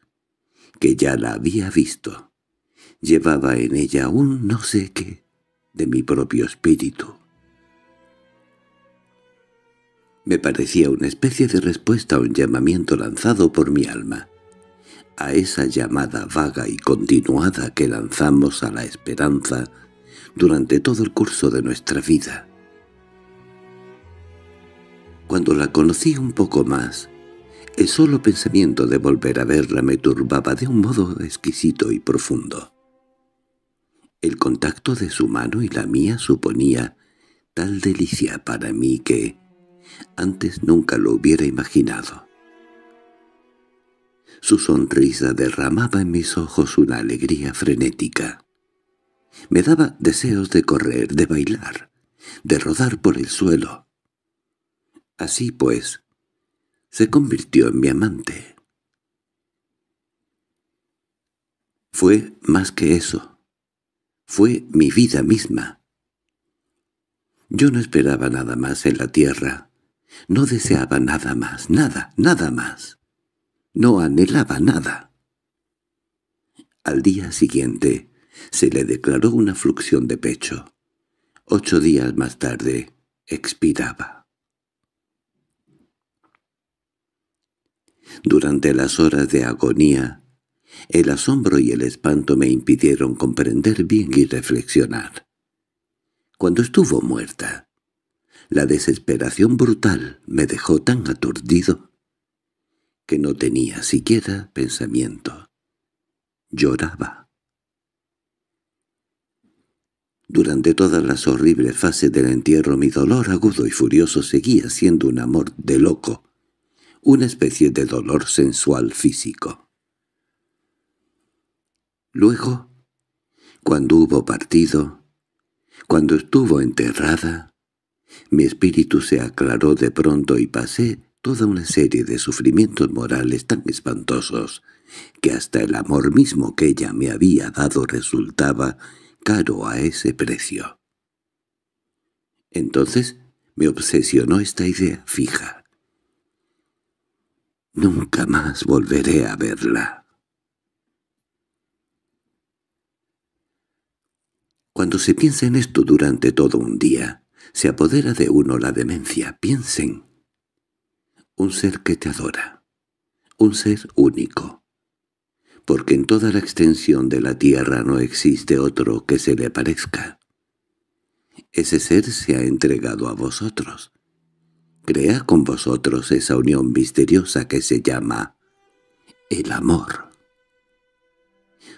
que ya la había visto. Llevaba en ella un no sé qué de mi propio espíritu. Me parecía una especie de respuesta a un llamamiento lanzado por mi alma. A esa llamada vaga y continuada que lanzamos a la esperanza durante todo el curso de nuestra vida. Cuando la conocí un poco más, el solo pensamiento de volver a verla me turbaba de un modo exquisito y profundo. El contacto de su mano y la mía suponía tal delicia para mí que, antes nunca lo hubiera imaginado. Su sonrisa derramaba en mis ojos una alegría frenética. Me daba deseos de correr, de bailar, de rodar por el suelo. Así pues, se convirtió en mi amante. Fue más que eso. Fue mi vida misma. Yo no esperaba nada más en la tierra. No deseaba nada más, nada, nada más. No anhelaba nada. Al día siguiente se le declaró una fluxión de pecho. Ocho días más tarde expiraba. Durante las horas de agonía, el asombro y el espanto me impidieron comprender bien y reflexionar. Cuando estuvo muerta, la desesperación brutal me dejó tan aturdido que no tenía siquiera pensamiento. Lloraba. Durante todas las horribles fases del entierro mi dolor agudo y furioso seguía siendo un amor de loco, una especie de dolor sensual físico. Luego, cuando hubo partido, cuando estuvo enterrada, mi espíritu se aclaró de pronto y pasé toda una serie de sufrimientos morales tan espantosos que hasta el amor mismo que ella me había dado resultaba caro a ese precio. Entonces me obsesionó esta idea fija. Nunca más volveré a verla. Cuando se piensa en esto durante todo un día, se apodera de uno la demencia, piensen. Un ser que te adora. Un ser único. Porque en toda la extensión de la tierra no existe otro que se le parezca. Ese ser se ha entregado a vosotros. Crea con vosotros esa unión misteriosa que se llama el amor.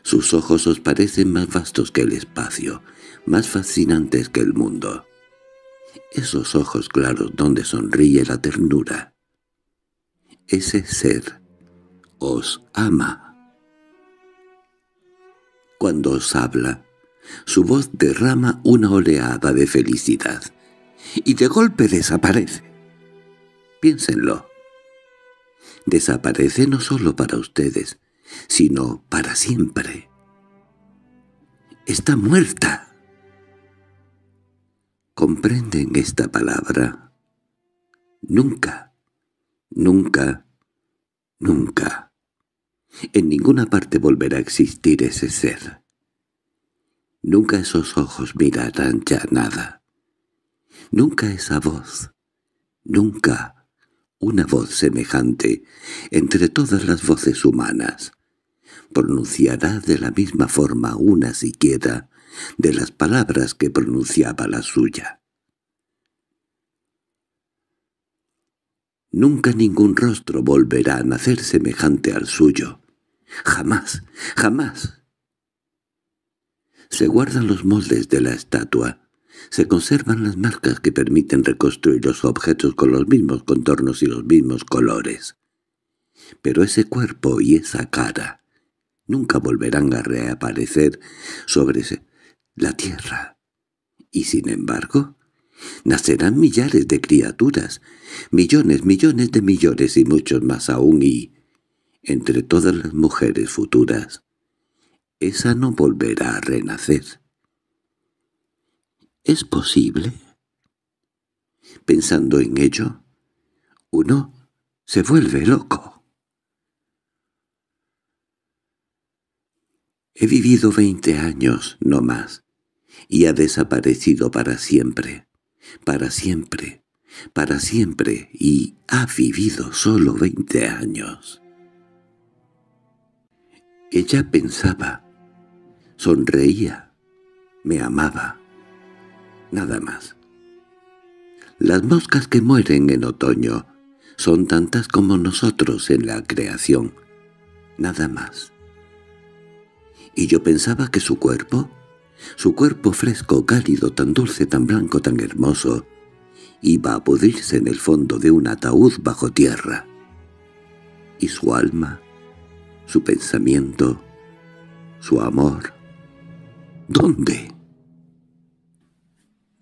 Sus ojos os parecen más vastos que el espacio, más fascinantes que el mundo esos ojos claros donde sonríe la ternura. Ese ser os ama. Cuando os habla, su voz derrama una oleada de felicidad y de golpe desaparece. Piénsenlo. Desaparece no solo para ustedes, sino para siempre. ¡Está muerta! comprenden esta palabra. Nunca, nunca, nunca. En ninguna parte volverá a existir ese ser. Nunca esos ojos mirarán ya nada. Nunca esa voz. Nunca una voz semejante entre todas las voces humanas pronunciará de la misma forma una siquiera de las palabras que pronunciaba la suya. Nunca ningún rostro volverá a nacer semejante al suyo. Jamás, jamás. Se guardan los moldes de la estatua, se conservan las marcas que permiten reconstruir los objetos con los mismos contornos y los mismos colores. Pero ese cuerpo y esa cara nunca volverán a reaparecer sobre ese la tierra. Y sin embargo, nacerán millares de criaturas, millones, millones de millones y muchos más aún y, entre todas las mujeres futuras, esa no volverá a renacer. ¿Es posible? Pensando en ello, uno se vuelve loco. He vivido veinte años, no más, y ha desaparecido para siempre, para siempre, para siempre, y ha vivido solo veinte años. Ella pensaba, sonreía, me amaba, nada más. Las moscas que mueren en otoño son tantas como nosotros en la creación, nada más. Y yo pensaba que su cuerpo su cuerpo fresco, cálido, tan dulce, tan blanco, tan hermoso, iba a pudrirse en el fondo de un ataúd bajo tierra. Y su alma, su pensamiento, su amor... ¿Dónde?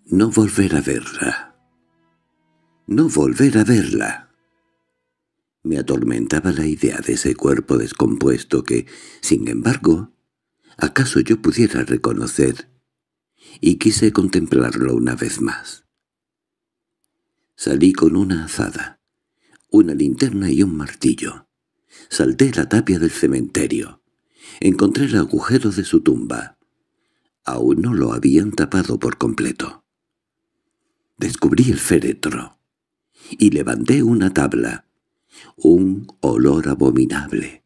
No volver a verla. No volver a verla. Me atormentaba la idea de ese cuerpo descompuesto que, sin embargo, acaso yo pudiera reconocer, y quise contemplarlo una vez más. Salí con una azada, una linterna y un martillo. Salté la tapia del cementerio. Encontré el agujero de su tumba. Aún no lo habían tapado por completo. Descubrí el féretro y levanté una tabla. Un olor abominable,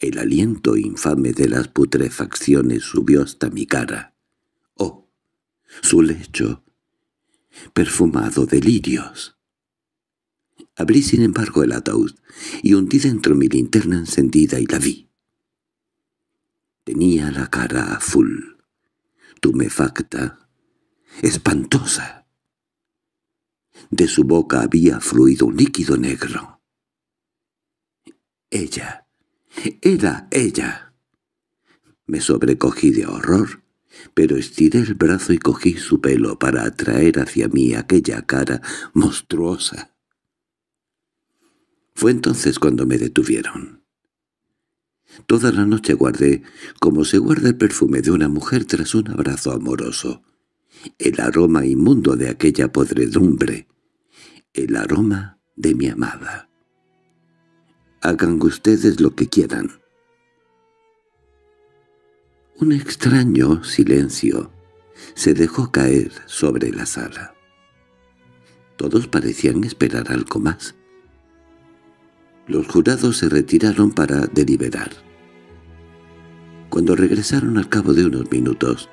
el aliento infame de las putrefacciones subió hasta mi cara. Oh, su lecho, perfumado de lirios. Abrí sin embargo el ataúd y hundí dentro mi linterna encendida y la vi. Tenía la cara azul, tumefacta, espantosa. De su boca había fluido un líquido negro. Ella era ella. Me sobrecogí de horror, pero estiré el brazo y cogí su pelo para atraer hacia mí aquella cara monstruosa. Fue entonces cuando me detuvieron. Toda la noche guardé, como se guarda el perfume de una mujer tras un abrazo amoroso, el aroma inmundo de aquella podredumbre, el aroma de mi amada. Hagan ustedes lo que quieran. Un extraño silencio se dejó caer sobre la sala. Todos parecían esperar algo más. Los jurados se retiraron para deliberar. Cuando regresaron al cabo de unos minutos,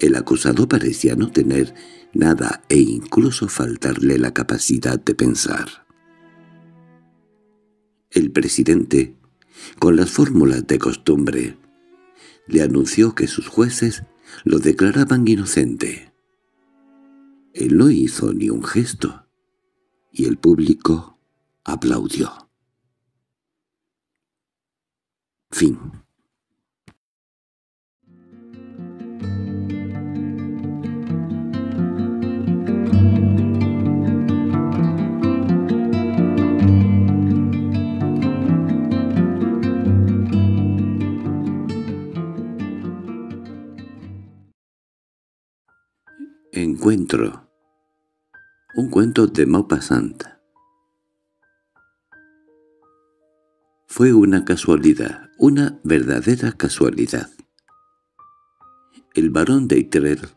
el acusado parecía no tener nada e incluso faltarle la capacidad de pensar. El presidente, con las fórmulas de costumbre, le anunció que sus jueces lo declaraban inocente. Él no hizo ni un gesto, y el público aplaudió. Fin Un cuento de Maupassant. Fue una casualidad, una verdadera casualidad. El barón de Hitler,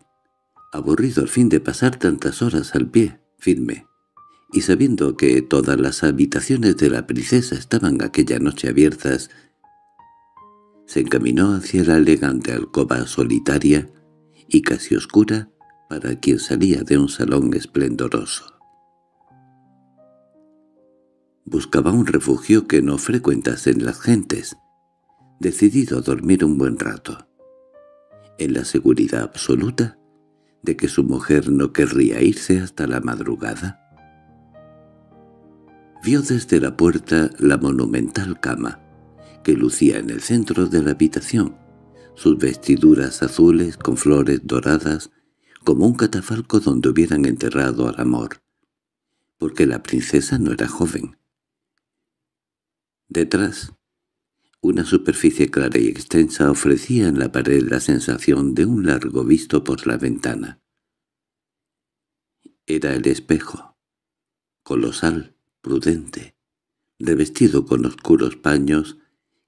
aburrido al fin de pasar tantas horas al pie, firme, y sabiendo que todas las habitaciones de la princesa estaban aquella noche abiertas, se encaminó hacia la elegante alcoba solitaria y casi oscura para quien salía de un salón esplendoroso. Buscaba un refugio que no frecuentasen las gentes, decidido a dormir un buen rato, en la seguridad absoluta de que su mujer no querría irse hasta la madrugada. Vio desde la puerta la monumental cama, que lucía en el centro de la habitación, sus vestiduras azules con flores doradas como un catafalco donde hubieran enterrado al amor, porque la princesa no era joven. Detrás, una superficie clara y extensa ofrecía en la pared la sensación de un largo visto por la ventana. Era el espejo, colosal, prudente, revestido con oscuros paños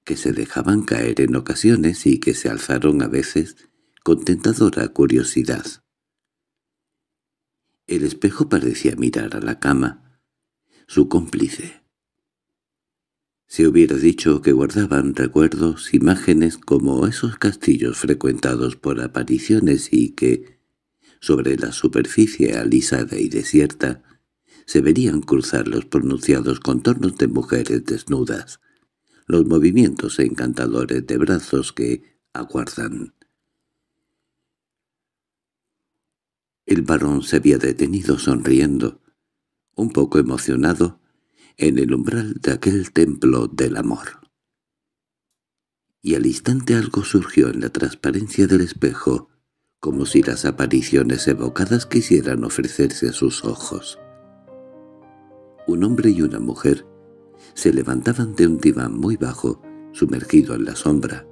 que se dejaban caer en ocasiones y que se alzaron a veces con tentadora curiosidad. El espejo parecía mirar a la cama, su cómplice. Se hubiera dicho que guardaban recuerdos, imágenes como esos castillos frecuentados por apariciones y que, sobre la superficie alisada y desierta, se verían cruzar los pronunciados contornos de mujeres desnudas, los movimientos encantadores de brazos que aguardan. El varón se había detenido sonriendo, un poco emocionado, en el umbral de aquel templo del amor. Y al instante algo surgió en la transparencia del espejo, como si las apariciones evocadas quisieran ofrecerse a sus ojos. Un hombre y una mujer se levantaban de un diván muy bajo, sumergido en la sombra.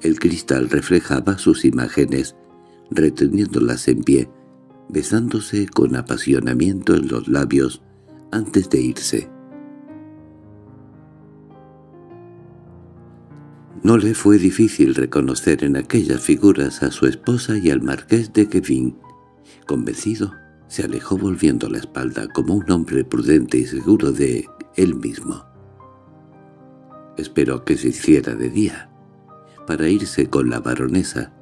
El cristal reflejaba sus imágenes reteniéndolas en pie, besándose con apasionamiento en los labios antes de irse. No le fue difícil reconocer en aquellas figuras a su esposa y al marqués de Kevin. Convencido, se alejó volviendo la espalda como un hombre prudente y seguro de él mismo. Esperó que se hiciera de día, para irse con la baronesa,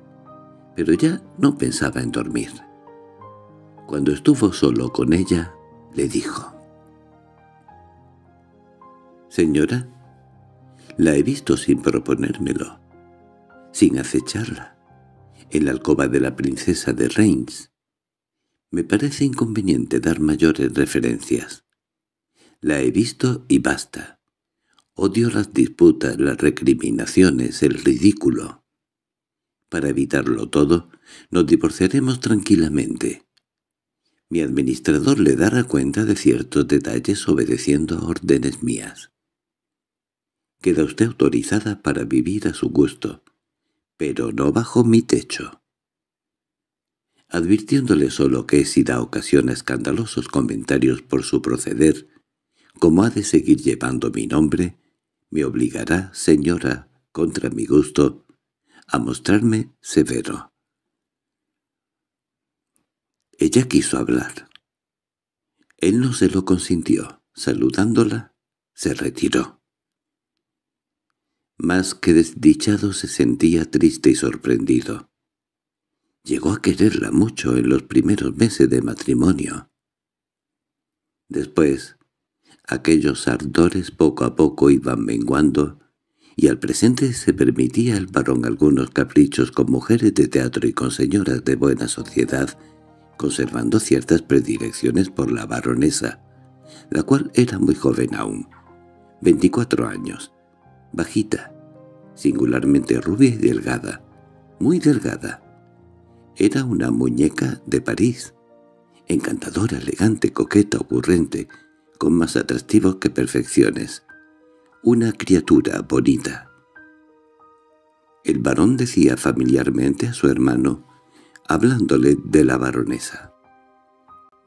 pero ya no pensaba en dormir. Cuando estuvo solo con ella, le dijo. «Señora, la he visto sin proponérmelo, sin acecharla, en la alcoba de la princesa de Reims. Me parece inconveniente dar mayores referencias. La he visto y basta. Odio las disputas, las recriminaciones, el ridículo». Para evitarlo todo, nos divorciaremos tranquilamente. Mi administrador le dará cuenta de ciertos detalles obedeciendo a órdenes mías. Queda usted autorizada para vivir a su gusto, pero no bajo mi techo. Advirtiéndole solo que si da ocasión a escandalosos comentarios por su proceder, como ha de seguir llevando mi nombre, me obligará, señora, contra mi gusto, a mostrarme severo. Ella quiso hablar. Él no se lo consintió. Saludándola, se retiró. Más que desdichado se sentía triste y sorprendido. Llegó a quererla mucho en los primeros meses de matrimonio. Después, aquellos ardores poco a poco iban menguando y al presente se permitía al varón algunos caprichos con mujeres de teatro y con señoras de buena sociedad, conservando ciertas predilecciones por la baronesa, la cual era muy joven aún, 24 años, bajita, singularmente rubia y delgada, muy delgada. Era una muñeca de París, encantadora, elegante, coqueta, ocurrente, con más atractivos que perfecciones una criatura bonita. El varón decía familiarmente a su hermano, hablándole de la baronesa.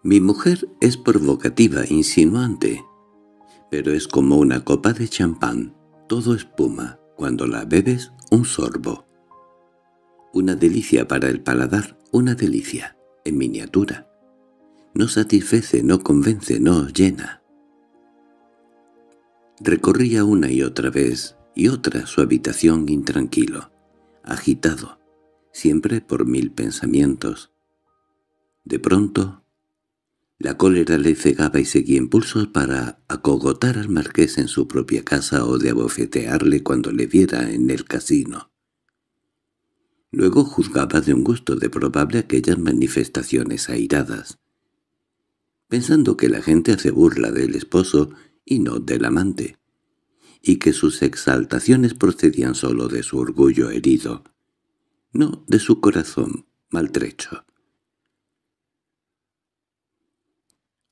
«Mi mujer es provocativa, insinuante, pero es como una copa de champán, todo espuma, cuando la bebes un sorbo. Una delicia para el paladar, una delicia, en miniatura. No satisfece, no convence, no llena». Recorría una y otra vez y otra su habitación intranquilo, agitado, siempre por mil pensamientos. De pronto, la cólera le cegaba y seguía impulsos para acogotar al marqués en su propia casa o de abofetearle cuando le viera en el casino. Luego juzgaba de un gusto de probable aquellas manifestaciones airadas. Pensando que la gente hace burla del esposo y no del amante, y que sus exaltaciones procedían sólo de su orgullo herido, no de su corazón maltrecho.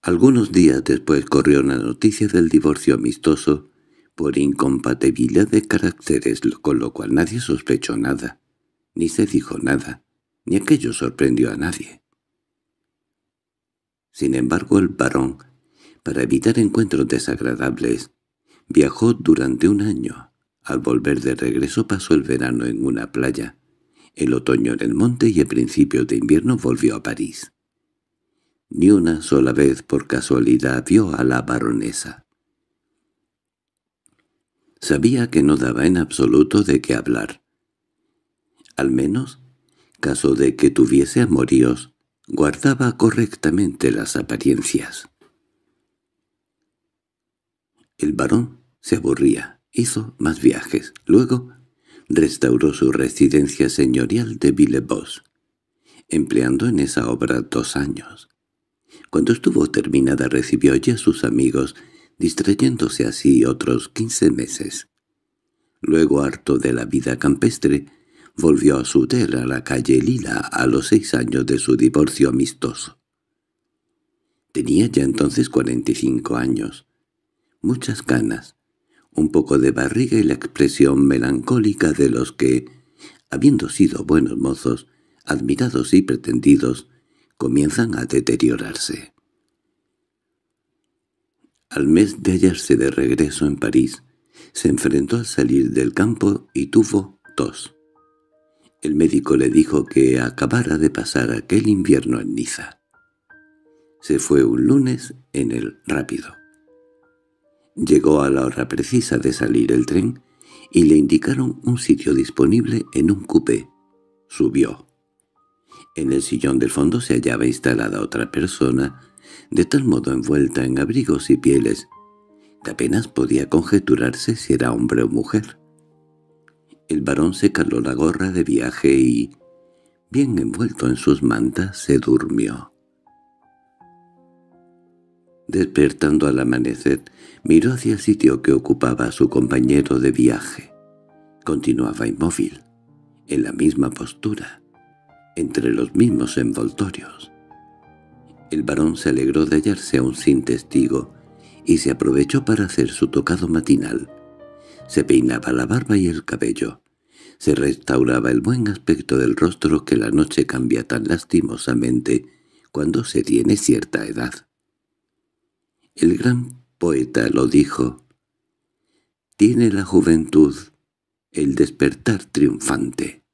Algunos días después corrió la noticia del divorcio amistoso por incompatibilidad de caracteres, con lo cual nadie sospechó nada, ni se dijo nada, ni aquello sorprendió a nadie. Sin embargo, el varón para evitar encuentros desagradables, viajó durante un año. Al volver de regreso pasó el verano en una playa, el otoño en el monte y a principios de invierno volvió a París. Ni una sola vez por casualidad vio a la baronesa. Sabía que no daba en absoluto de qué hablar. Al menos, caso de que tuviese amoríos, guardaba correctamente las apariencias. El varón se aburría, hizo más viajes. Luego restauró su residencia señorial de Villebos, empleando en esa obra dos años. Cuando estuvo terminada recibió ya a sus amigos, distrayéndose así otros quince meses. Luego, harto de la vida campestre, volvió a su tierra, a la calle Lila, a los seis años de su divorcio amistoso. Tenía ya entonces cuarenta y cinco años muchas canas, un poco de barriga y la expresión melancólica de los que, habiendo sido buenos mozos, admirados y pretendidos, comienzan a deteriorarse. Al mes de hallarse de regreso en París, se enfrentó al salir del campo y tuvo tos. El médico le dijo que acabara de pasar aquel invierno en Niza. Se fue un lunes en el rápido. Llegó a la hora precisa de salir el tren y le indicaron un sitio disponible en un cupé. Subió. En el sillón del fondo se hallaba instalada otra persona, de tal modo envuelta en abrigos y pieles, que apenas podía conjeturarse si era hombre o mujer. El varón se caló la gorra de viaje y, bien envuelto en sus mantas, se durmió. Despertando al amanecer, miró hacia el sitio que ocupaba su compañero de viaje. Continuaba inmóvil, en la misma postura, entre los mismos envoltorios. El varón se alegró de hallarse aún sin testigo y se aprovechó para hacer su tocado matinal. Se peinaba la barba y el cabello. Se restauraba el buen aspecto del rostro que la noche cambia tan lastimosamente cuando se tiene cierta edad. El gran poeta lo dijo. Tiene la juventud el despertar triunfante.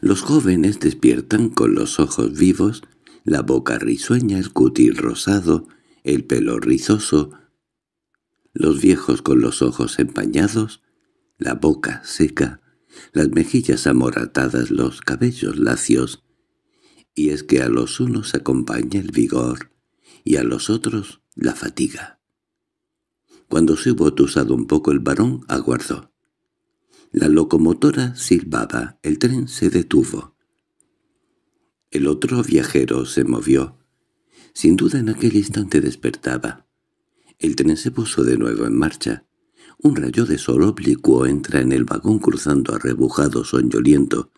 Los jóvenes despiertan con los ojos vivos, la boca risueña, el cutil rosado, el pelo rizoso, los viejos con los ojos empañados, la boca seca, las mejillas amoratadas, los cabellos lacios, y es que a los unos acompaña el vigor, y a los otros la fatiga. Cuando se hubo atusado un poco el varón, aguardó. La locomotora silbaba, el tren se detuvo. El otro viajero se movió. Sin duda en aquel instante despertaba. El tren se puso de nuevo en marcha. Un rayo de sol oblicuo entra en el vagón cruzando a rebujado soñoliento,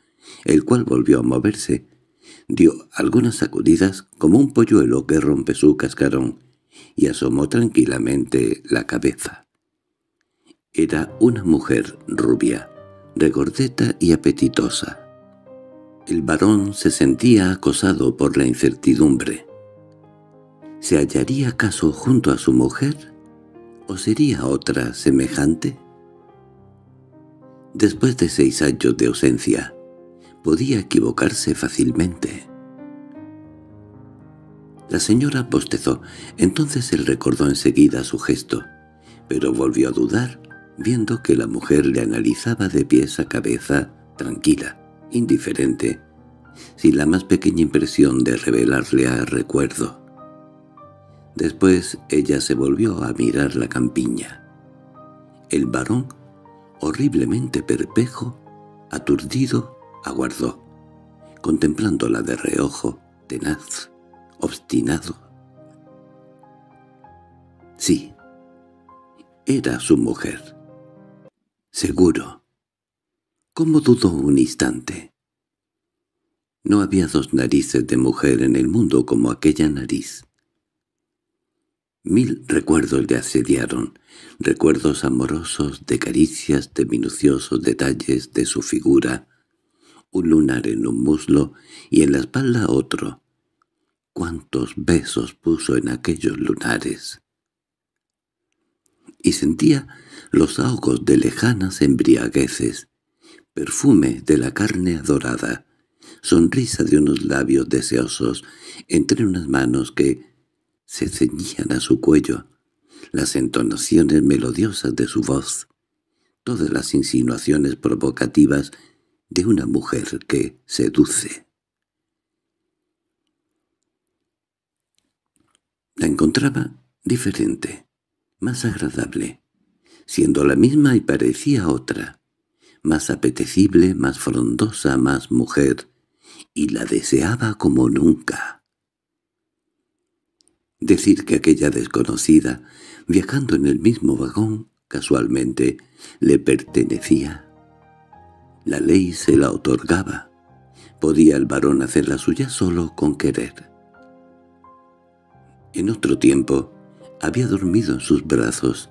el cual volvió a moverse, dio algunas sacudidas como un polluelo que rompe su cascarón y asomó tranquilamente la cabeza. Era una mujer rubia, regordeta y apetitosa. El varón se sentía acosado por la incertidumbre. ¿Se hallaría acaso junto a su mujer? ¿O sería otra semejante? Después de seis años de ausencia, podía equivocarse fácilmente. La señora bostezó, entonces él recordó enseguida su gesto, pero volvió a dudar, viendo que la mujer le analizaba de pies a cabeza, tranquila, indiferente, sin la más pequeña impresión de revelarle al recuerdo. Después ella se volvió a mirar la campiña. El varón, horriblemente perpejo, aturdido, Aguardó, contemplándola de reojo, tenaz, obstinado. Sí, era su mujer. Seguro. ¿Cómo dudó un instante? No había dos narices de mujer en el mundo como aquella nariz. Mil recuerdos le asediaron, recuerdos amorosos, de caricias, de minuciosos detalles de su figura, un lunar en un muslo y en la espalda otro. Cuántos besos puso en aquellos lunares. Y sentía los ahogos de lejanas embriagueces, perfume de la carne adorada, sonrisa de unos labios deseosos entre unas manos que se ceñían a su cuello, las entonaciones melodiosas de su voz, todas las insinuaciones provocativas de una mujer que seduce. La encontraba diferente, más agradable, siendo la misma y parecía otra, más apetecible, más frondosa, más mujer, y la deseaba como nunca. Decir que aquella desconocida, viajando en el mismo vagón, casualmente, le pertenecía la ley se la otorgaba. Podía el varón hacer la suya solo con querer. En otro tiempo, había dormido en sus brazos,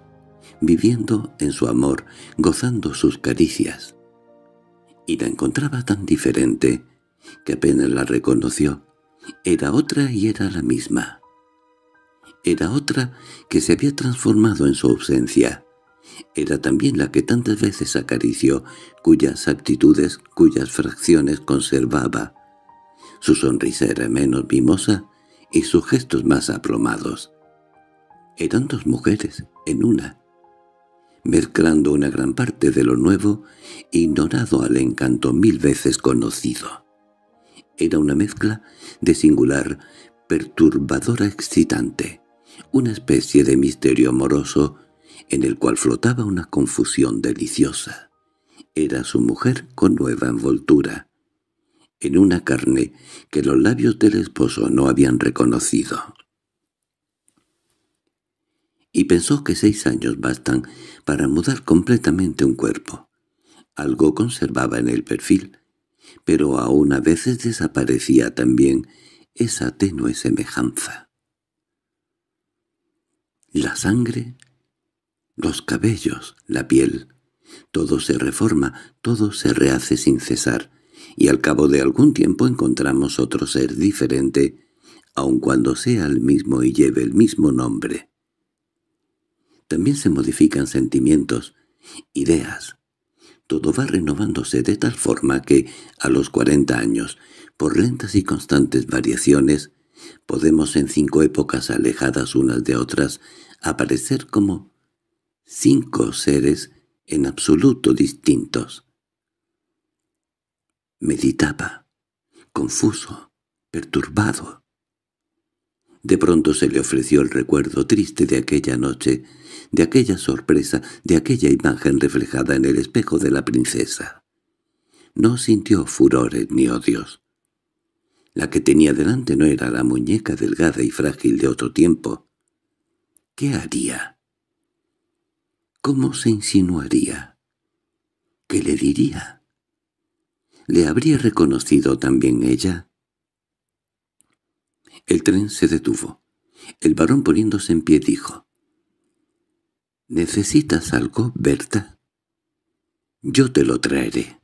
viviendo en su amor, gozando sus caricias. Y la encontraba tan diferente que apenas la reconoció. Era otra y era la misma. Era otra que se había transformado en su ausencia era también la que tantas veces acarició, cuyas actitudes, cuyas fracciones conservaba. Su sonrisa era menos mimosa y sus gestos más aplomados. Eran dos mujeres en una, mezclando una gran parte de lo nuevo, ignorado al encanto mil veces conocido. Era una mezcla de singular, perturbadora excitante, una especie de misterio amoroso en el cual flotaba una confusión deliciosa. Era su mujer con nueva envoltura, en una carne que los labios del esposo no habían reconocido. Y pensó que seis años bastan para mudar completamente un cuerpo. Algo conservaba en el perfil, pero aún a veces desaparecía también esa tenue semejanza. La sangre los cabellos, la piel. Todo se reforma, todo se rehace sin cesar, y al cabo de algún tiempo encontramos otro ser diferente, aun cuando sea el mismo y lleve el mismo nombre. También se modifican sentimientos, ideas. Todo va renovándose de tal forma que, a los 40 años, por lentas y constantes variaciones, podemos en cinco épocas alejadas unas de otras aparecer como cinco seres en absoluto distintos. Meditaba, confuso, perturbado. De pronto se le ofreció el recuerdo triste de aquella noche, de aquella sorpresa, de aquella imagen reflejada en el espejo de la princesa. No sintió furores ni odios. La que tenía delante no era la muñeca delgada y frágil de otro tiempo. ¿Qué haría? ¿Cómo se insinuaría? ¿Qué le diría? ¿Le habría reconocido también ella? El tren se detuvo. El varón poniéndose en pie dijo, —¿Necesitas algo, Berta? —Yo te lo traeré.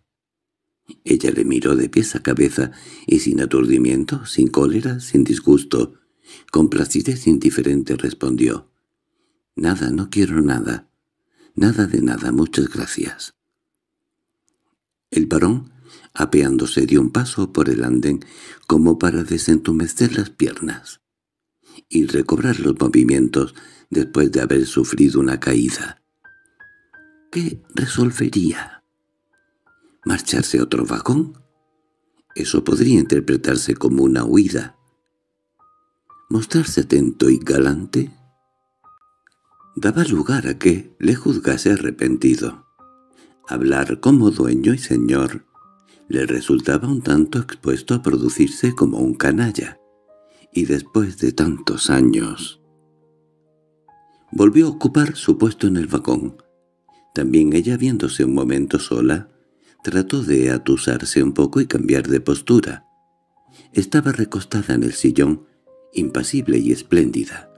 Ella le miró de pies a cabeza, y sin aturdimiento, sin cólera, sin disgusto, con placidez indiferente respondió. —Nada, no quiero nada. Nada de nada, muchas gracias. El varón, apeándose, dio un paso por el andén como para desentumecer las piernas y recobrar los movimientos después de haber sufrido una caída. ¿Qué resolvería? ¿Marcharse a otro vagón? Eso podría interpretarse como una huida. ¿Mostrarse atento y galante? daba lugar a que le juzgase arrepentido. Hablar como dueño y señor le resultaba un tanto expuesto a producirse como un canalla, y después de tantos años... Volvió a ocupar su puesto en el vagón. También ella, viéndose un momento sola, trató de atusarse un poco y cambiar de postura. Estaba recostada en el sillón, impasible y espléndida.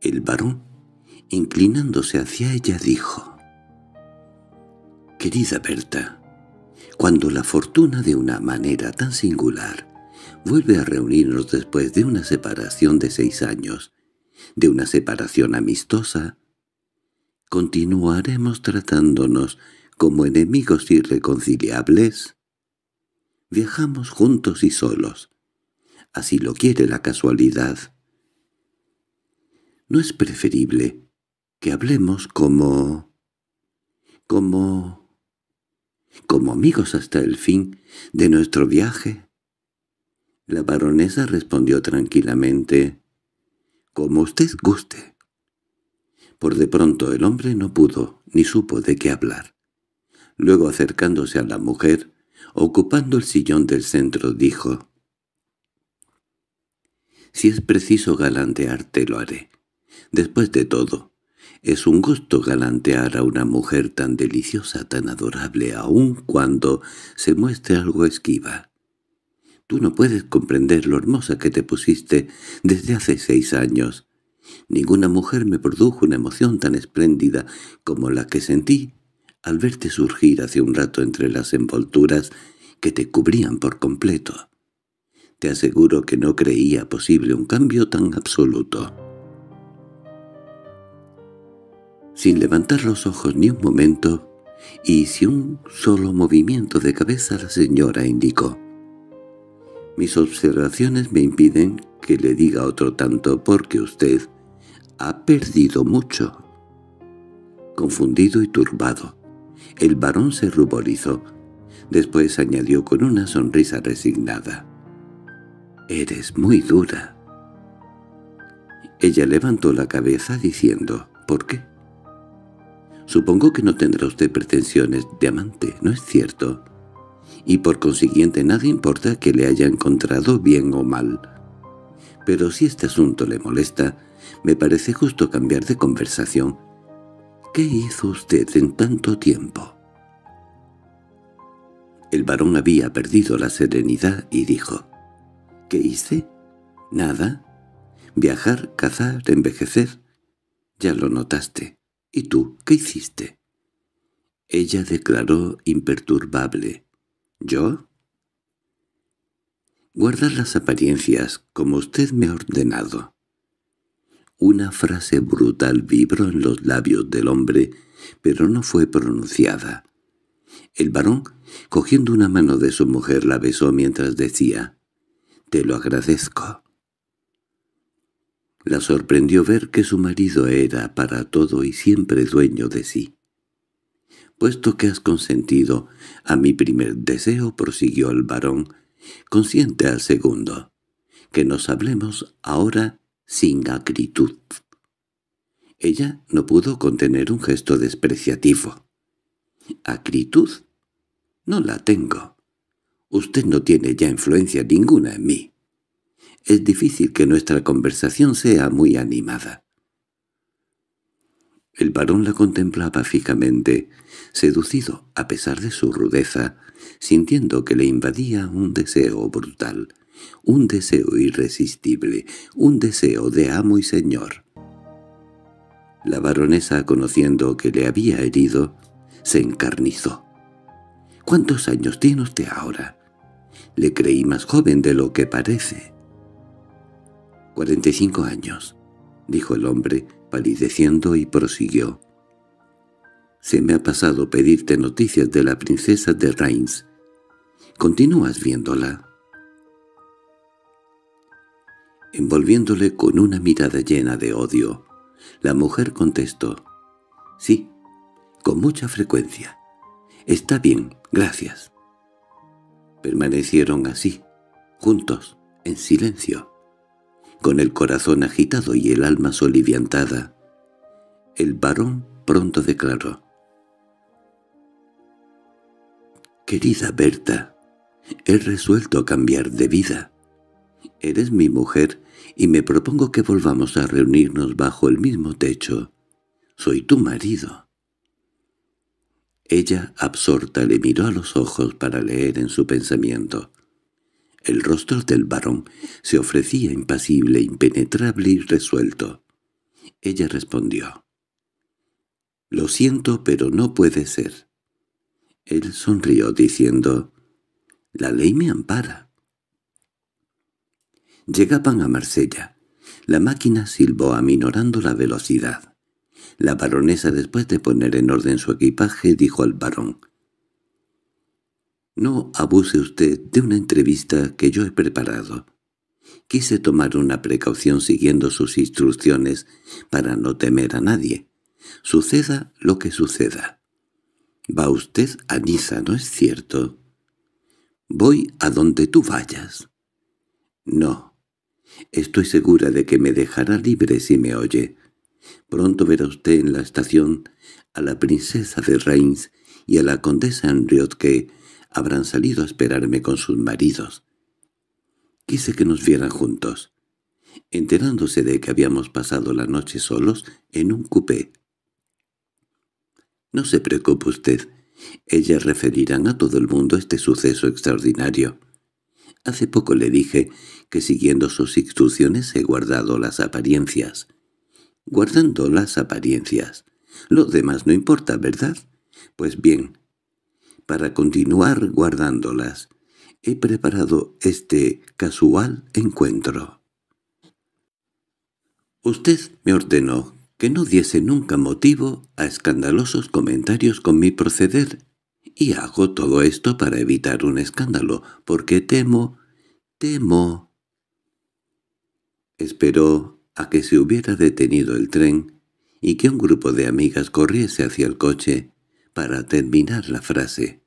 El varón Inclinándose hacia ella dijo, «Querida Berta, cuando la fortuna de una manera tan singular vuelve a reunirnos después de una separación de seis años, de una separación amistosa, continuaremos tratándonos como enemigos irreconciliables. Viajamos juntos y solos. Así lo quiere la casualidad. ¿No es preferible que hablemos como... como... como amigos hasta el fin de nuestro viaje. La baronesa respondió tranquilamente, «Como usted guste». Por de pronto el hombre no pudo ni supo de qué hablar. Luego acercándose a la mujer, ocupando el sillón del centro, dijo, «Si es preciso galantearte lo haré. Después de todo, es un gusto galantear a una mujer tan deliciosa, tan adorable, aun cuando se muestre algo esquiva. Tú no puedes comprender lo hermosa que te pusiste desde hace seis años. Ninguna mujer me produjo una emoción tan espléndida como la que sentí al verte surgir hace un rato entre las envolturas que te cubrían por completo. Te aseguro que no creía posible un cambio tan absoluto. sin levantar los ojos ni un momento, y sin un solo movimiento de cabeza la señora indicó. Mis observaciones me impiden que le diga otro tanto porque usted ha perdido mucho. Confundido y turbado, el varón se ruborizó. Después añadió con una sonrisa resignada. «Eres muy dura». Ella levantó la cabeza diciendo «¿Por qué?». Supongo que no tendrá usted pretensiones de amante, ¿no es cierto? Y por consiguiente nada importa que le haya encontrado bien o mal. Pero si este asunto le molesta, me parece justo cambiar de conversación. ¿Qué hizo usted en tanto tiempo? El varón había perdido la serenidad y dijo, «¿Qué hice? Nada. Viajar, cazar, envejecer. Ya lo notaste. —¿Y tú qué hiciste? Ella declaró imperturbable. —¿Yo? —Guardar las apariencias, como usted me ha ordenado. Una frase brutal vibró en los labios del hombre, pero no fue pronunciada. El varón, cogiendo una mano de su mujer, la besó mientras decía, «Te lo agradezco». La sorprendió ver que su marido era para todo y siempre dueño de sí. «Puesto que has consentido a mi primer deseo», prosiguió el varón, «consiente al segundo, que nos hablemos ahora sin acritud». Ella no pudo contener un gesto despreciativo. «¿Acritud? No la tengo. Usted no tiene ya influencia ninguna en mí es difícil que nuestra conversación sea muy animada. El varón la contemplaba fijamente, seducido a pesar de su rudeza, sintiendo que le invadía un deseo brutal, un deseo irresistible, un deseo de amo y señor. La baronesa, conociendo que le había herido, se encarnizó. —¿Cuántos años tiene usted ahora? Le creí más joven de lo que parece. —Cuarenta años —dijo el hombre, palideciendo, y prosiguió. —Se me ha pasado pedirte noticias de la princesa de Reims. ¿Continúas viéndola? Envolviéndole con una mirada llena de odio, la mujer contestó. —Sí, con mucha frecuencia. —Está bien, gracias. Permanecieron así, juntos, en silencio con el corazón agitado y el alma soliviantada. El varón pronto declaró. «Querida Berta, he resuelto cambiar de vida. Eres mi mujer y me propongo que volvamos a reunirnos bajo el mismo techo. Soy tu marido». Ella, absorta, le miró a los ojos para leer en su pensamiento. El rostro del varón se ofrecía impasible, impenetrable y resuelto. Ella respondió. «Lo siento, pero no puede ser». Él sonrió diciendo, «La ley me ampara». Llegaban a Marsella. La máquina silbó aminorando la velocidad. La baronesa, después de poner en orden su equipaje, dijo al barón. No abuse usted de una entrevista que yo he preparado. Quise tomar una precaución siguiendo sus instrucciones para no temer a nadie. Suceda lo que suceda. Va usted a Niza, ¿no es cierto? Voy a donde tú vayas. No. Estoy segura de que me dejará libre si me oye. Pronto verá usted en la estación a la princesa de Reims y a la condesa Henriot que, habrán salido a esperarme con sus maridos. Quise que nos vieran juntos, enterándose de que habíamos pasado la noche solos en un coupé. No se preocupe usted, ellas referirán a todo el mundo este suceso extraordinario. Hace poco le dije que siguiendo sus instrucciones he guardado las apariencias. Guardando las apariencias. Lo demás no importa, ¿verdad? Pues bien, para continuar guardándolas. He preparado este casual encuentro. Usted me ordenó que no diese nunca motivo a escandalosos comentarios con mi proceder, y hago todo esto para evitar un escándalo, porque temo, temo... Esperó a que se hubiera detenido el tren y que un grupo de amigas corriese hacia el coche para terminar la frase.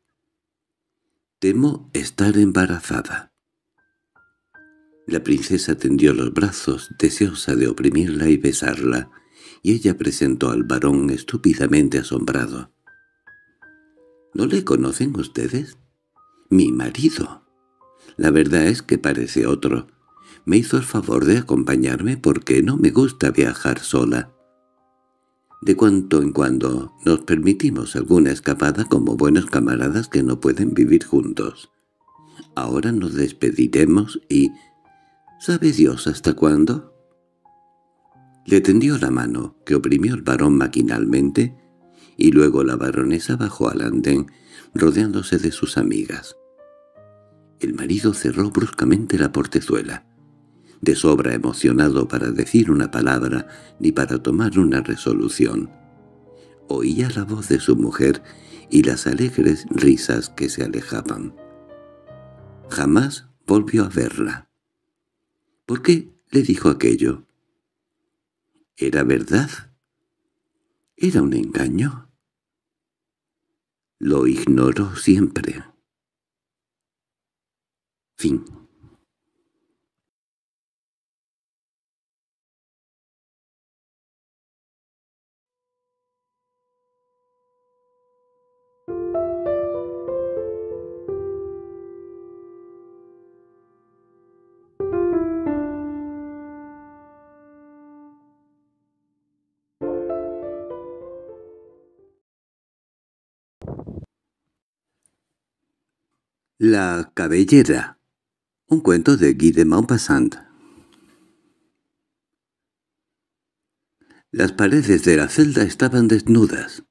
Temo estar embarazada. La princesa tendió los brazos, deseosa de oprimirla y besarla, y ella presentó al varón estúpidamente asombrado. —¿No le conocen ustedes? —Mi marido. La verdad es que parece otro. Me hizo el favor de acompañarme porque no me gusta viajar sola. De cuanto en cuando nos permitimos alguna escapada como buenos camaradas que no pueden vivir juntos. Ahora nos despediremos y... ¿Sabe Dios hasta cuándo? Le tendió la mano, que oprimió el varón maquinalmente, y luego la baronesa bajó al andén, rodeándose de sus amigas. El marido cerró bruscamente la portezuela de sobra emocionado para decir una palabra ni para tomar una resolución. Oía la voz de su mujer y las alegres risas que se alejaban. Jamás volvió a verla. ¿Por qué le dijo aquello? ¿Era verdad? ¿Era un engaño? Lo ignoró siempre. Fin La cabellera. Un cuento de Guy de Maupassant. Las paredes de la celda estaban desnudas,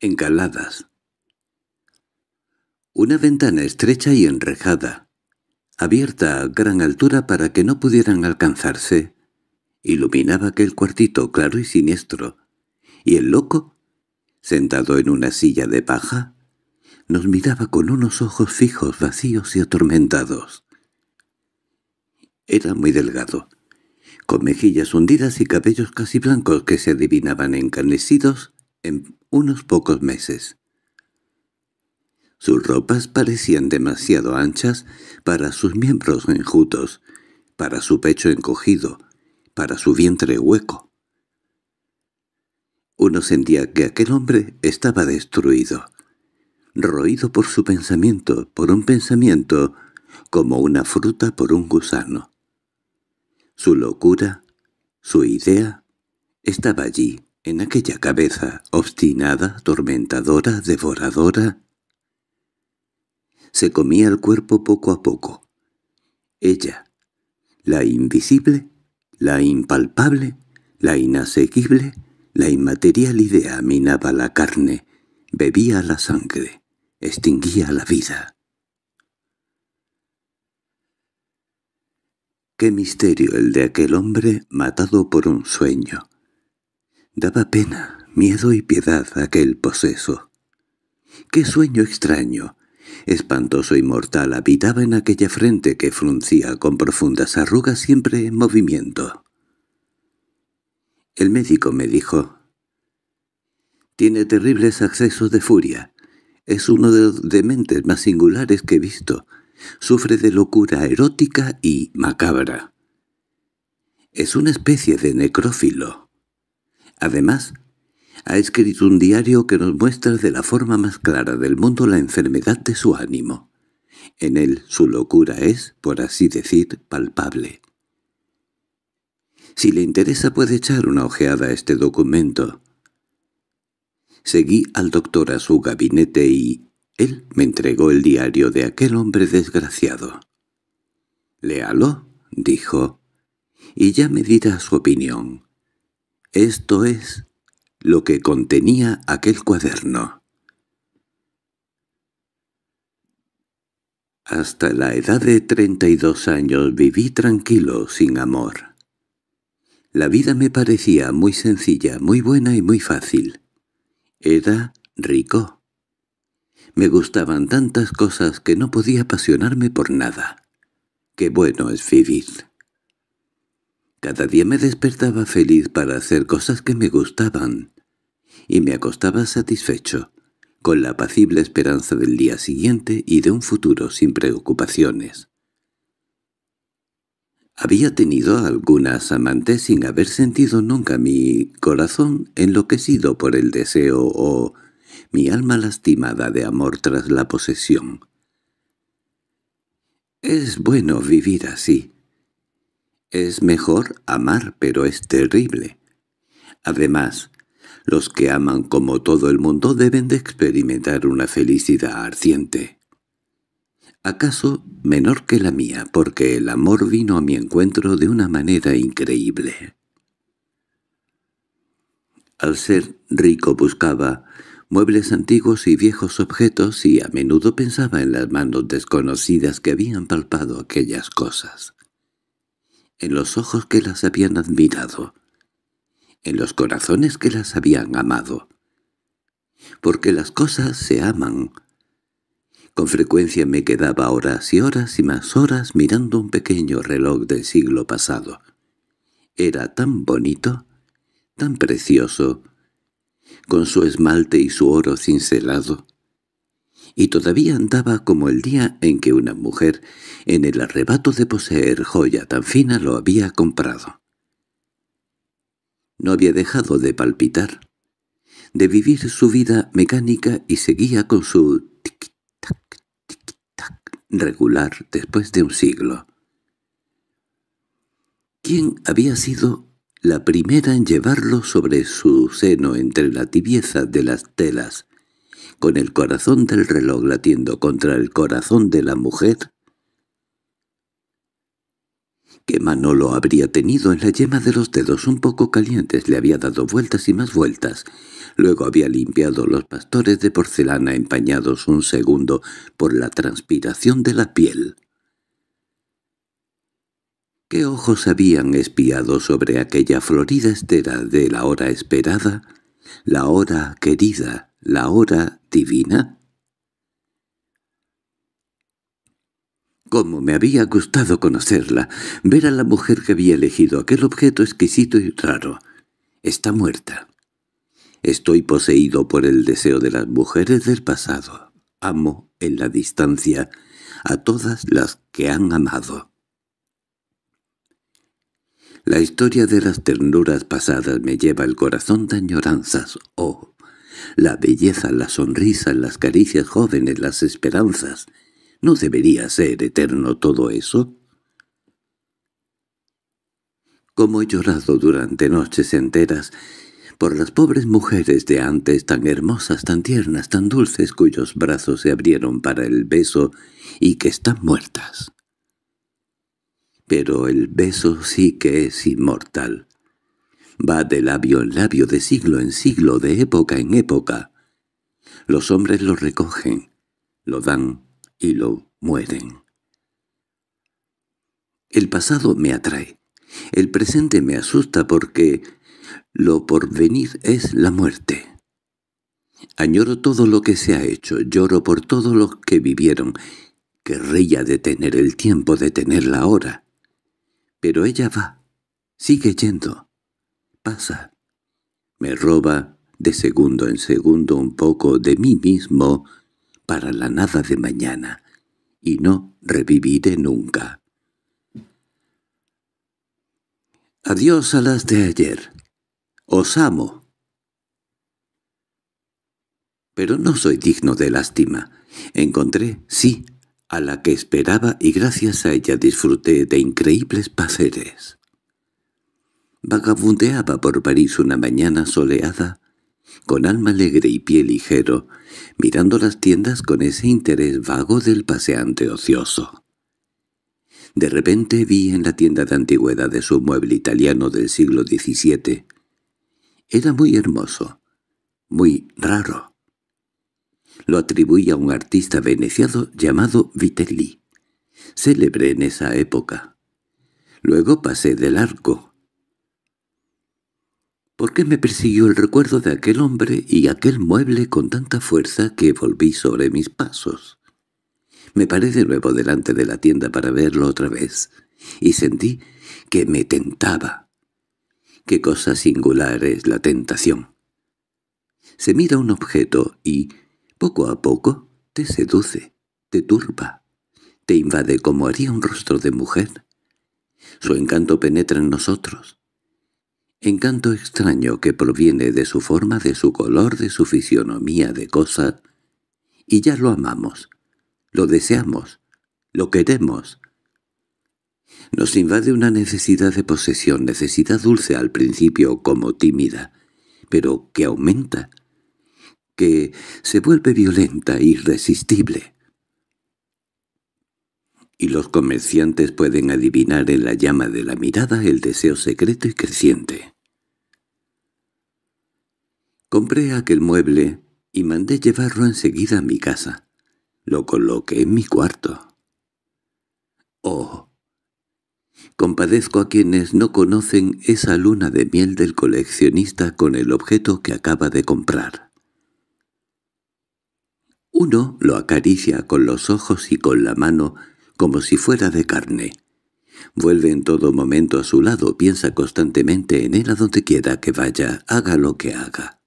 encaladas. Una ventana estrecha y enrejada, abierta a gran altura para que no pudieran alcanzarse, iluminaba aquel cuartito claro y siniestro, y el loco, sentado en una silla de paja, nos miraba con unos ojos fijos, vacíos y atormentados. Era muy delgado, con mejillas hundidas y cabellos casi blancos que se adivinaban encanecidos en unos pocos meses. Sus ropas parecían demasiado anchas para sus miembros enjutos, para su pecho encogido, para su vientre hueco. Uno sentía que aquel hombre estaba destruido roído por su pensamiento, por un pensamiento, como una fruta por un gusano. Su locura, su idea, estaba allí, en aquella cabeza obstinada, tormentadora, devoradora. Se comía el cuerpo poco a poco. Ella, la invisible, la impalpable, la inasequible, la inmaterial idea minaba la carne, bebía la sangre extinguía la vida. Qué misterio el de aquel hombre matado por un sueño. Daba pena, miedo y piedad aquel poseso. Qué sueño extraño, espantoso y mortal habitaba en aquella frente que fruncía con profundas arrugas siempre en movimiento. El médico me dijo, «Tiene terribles accesos de furia. Es uno de los dementes más singulares que he visto. Sufre de locura erótica y macabra. Es una especie de necrófilo. Además, ha escrito un diario que nos muestra de la forma más clara del mundo la enfermedad de su ánimo. En él su locura es, por así decir, palpable. Si le interesa puede echar una ojeada a este documento. Seguí al doctor a su gabinete y él me entregó el diario de aquel hombre desgraciado. «Léalo», dijo, «y ya me dirá su opinión. Esto es lo que contenía aquel cuaderno». Hasta la edad de treinta y dos años viví tranquilo, sin amor. La vida me parecía muy sencilla, muy buena y muy fácil. Era rico. Me gustaban tantas cosas que no podía apasionarme por nada. Qué bueno es vivir. Cada día me despertaba feliz para hacer cosas que me gustaban, y me acostaba satisfecho, con la apacible esperanza del día siguiente y de un futuro sin preocupaciones. Había tenido algunas amantes sin haber sentido nunca mi corazón enloquecido por el deseo o mi alma lastimada de amor tras la posesión. Es bueno vivir así. Es mejor amar, pero es terrible. Además, los que aman como todo el mundo deben de experimentar una felicidad ardiente acaso menor que la mía, porque el amor vino a mi encuentro de una manera increíble. Al ser rico buscaba muebles antiguos y viejos objetos y a menudo pensaba en las manos desconocidas que habían palpado aquellas cosas, en los ojos que las habían admirado, en los corazones que las habían amado. Porque las cosas se aman, con frecuencia me quedaba horas y horas y más horas mirando un pequeño reloj del siglo pasado. Era tan bonito, tan precioso, con su esmalte y su oro cincelado, y todavía andaba como el día en que una mujer, en el arrebato de poseer joya tan fina, lo había comprado. No había dejado de palpitar, de vivir su vida mecánica y seguía con su regular después de un siglo. ¿Quién había sido la primera en llevarlo sobre su seno entre la tibieza de las telas, con el corazón del reloj latiendo contra el corazón de la mujer? mano lo habría tenido en la yema de los dedos un poco calientes le había dado vueltas y más vueltas. Luego había limpiado los pastores de porcelana empañados un segundo por la transpiración de la piel. ¿Qué ojos habían espiado sobre aquella florida estera de la hora esperada, la hora querida, la hora divina? cómo me había gustado conocerla, ver a la mujer que había elegido aquel objeto exquisito y raro. Está muerta. Estoy poseído por el deseo de las mujeres del pasado. Amo, en la distancia, a todas las que han amado. La historia de las ternuras pasadas me lleva el corazón de añoranzas, oh, la belleza, la sonrisa, las caricias jóvenes, las esperanzas, ¿No debería ser eterno todo eso? Como he llorado durante noches enteras por las pobres mujeres de antes tan hermosas, tan tiernas, tan dulces, cuyos brazos se abrieron para el beso y que están muertas. Pero el beso sí que es inmortal. Va de labio en labio, de siglo en siglo, de época en época. Los hombres lo recogen, lo dan, y lo mueren. El pasado me atrae, el presente me asusta porque lo porvenir es la muerte. Añoro todo lo que se ha hecho, lloro por todos los que vivieron. Querría detener el tiempo, detener la hora. Pero ella va, sigue yendo, pasa. Me roba de segundo en segundo un poco de mí mismo para la nada de mañana, y no reviviré nunca. Adiós a las de ayer. Os amo. Pero no soy digno de lástima. Encontré, sí, a la que esperaba y gracias a ella disfruté de increíbles placeres. Vagabundeaba por París una mañana soleada con alma alegre y pie ligero, mirando las tiendas con ese interés vago del paseante ocioso. De repente vi en la tienda de antigüedades un mueble italiano del siglo XVII. Era muy hermoso, muy raro. Lo atribuí a un artista veneciano llamado Vitelli, célebre en esa época. Luego pasé del arco, ¿Por qué me persiguió el recuerdo de aquel hombre y aquel mueble con tanta fuerza que volví sobre mis pasos? Me paré de nuevo delante de la tienda para verlo otra vez, y sentí que me tentaba. Qué cosa singular es la tentación. Se mira un objeto y, poco a poco, te seduce, te turba, te invade como haría un rostro de mujer. Su encanto penetra en nosotros, encanto extraño que proviene de su forma, de su color, de su fisionomía de cosa, y ya lo amamos, lo deseamos, lo queremos. Nos invade una necesidad de posesión, necesidad dulce al principio como tímida, pero que aumenta, que se vuelve violenta, irresistible. Y los comerciantes pueden adivinar en la llama de la mirada el deseo secreto y creciente. Compré aquel mueble y mandé llevarlo enseguida a mi casa. Lo coloqué en mi cuarto. ¡Oh! Compadezco a quienes no conocen esa luna de miel del coleccionista con el objeto que acaba de comprar. Uno lo acaricia con los ojos y con la mano como si fuera de carne. Vuelve en todo momento a su lado, piensa constantemente en él a donde quiera que vaya, haga lo que haga.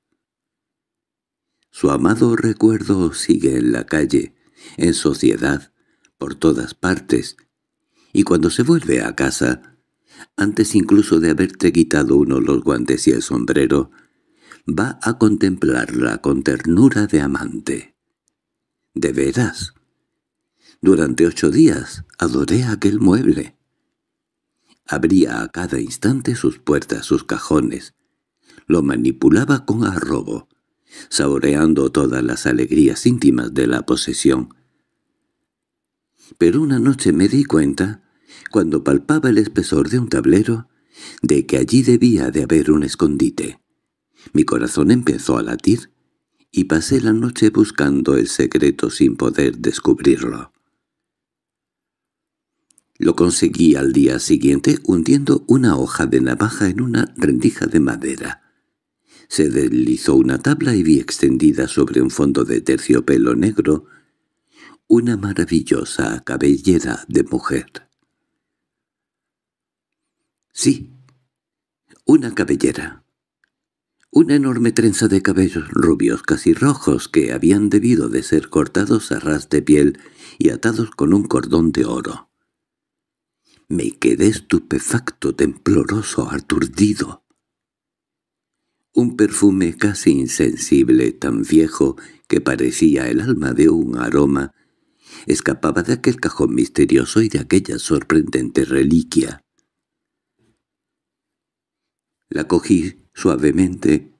Su amado recuerdo sigue en la calle, en sociedad, por todas partes, y cuando se vuelve a casa, antes incluso de haberte quitado uno los guantes y el sombrero, va a contemplarla con ternura de amante. —¿De veras? Durante ocho días adoré aquel mueble. Abría a cada instante sus puertas, sus cajones. Lo manipulaba con arrobo saboreando todas las alegrías íntimas de la posesión. Pero una noche me di cuenta, cuando palpaba el espesor de un tablero, de que allí debía de haber un escondite. Mi corazón empezó a latir, y pasé la noche buscando el secreto sin poder descubrirlo. Lo conseguí al día siguiente hundiendo una hoja de navaja en una rendija de madera. Se deslizó una tabla y vi extendida sobre un fondo de terciopelo negro una maravillosa cabellera de mujer. Sí, una cabellera. Una enorme trenza de cabellos rubios casi rojos que habían debido de ser cortados a ras de piel y atados con un cordón de oro. Me quedé estupefacto, temploroso, aturdido un perfume casi insensible, tan viejo que parecía el alma de un aroma, escapaba de aquel cajón misterioso y de aquella sorprendente reliquia. La cogí suavemente,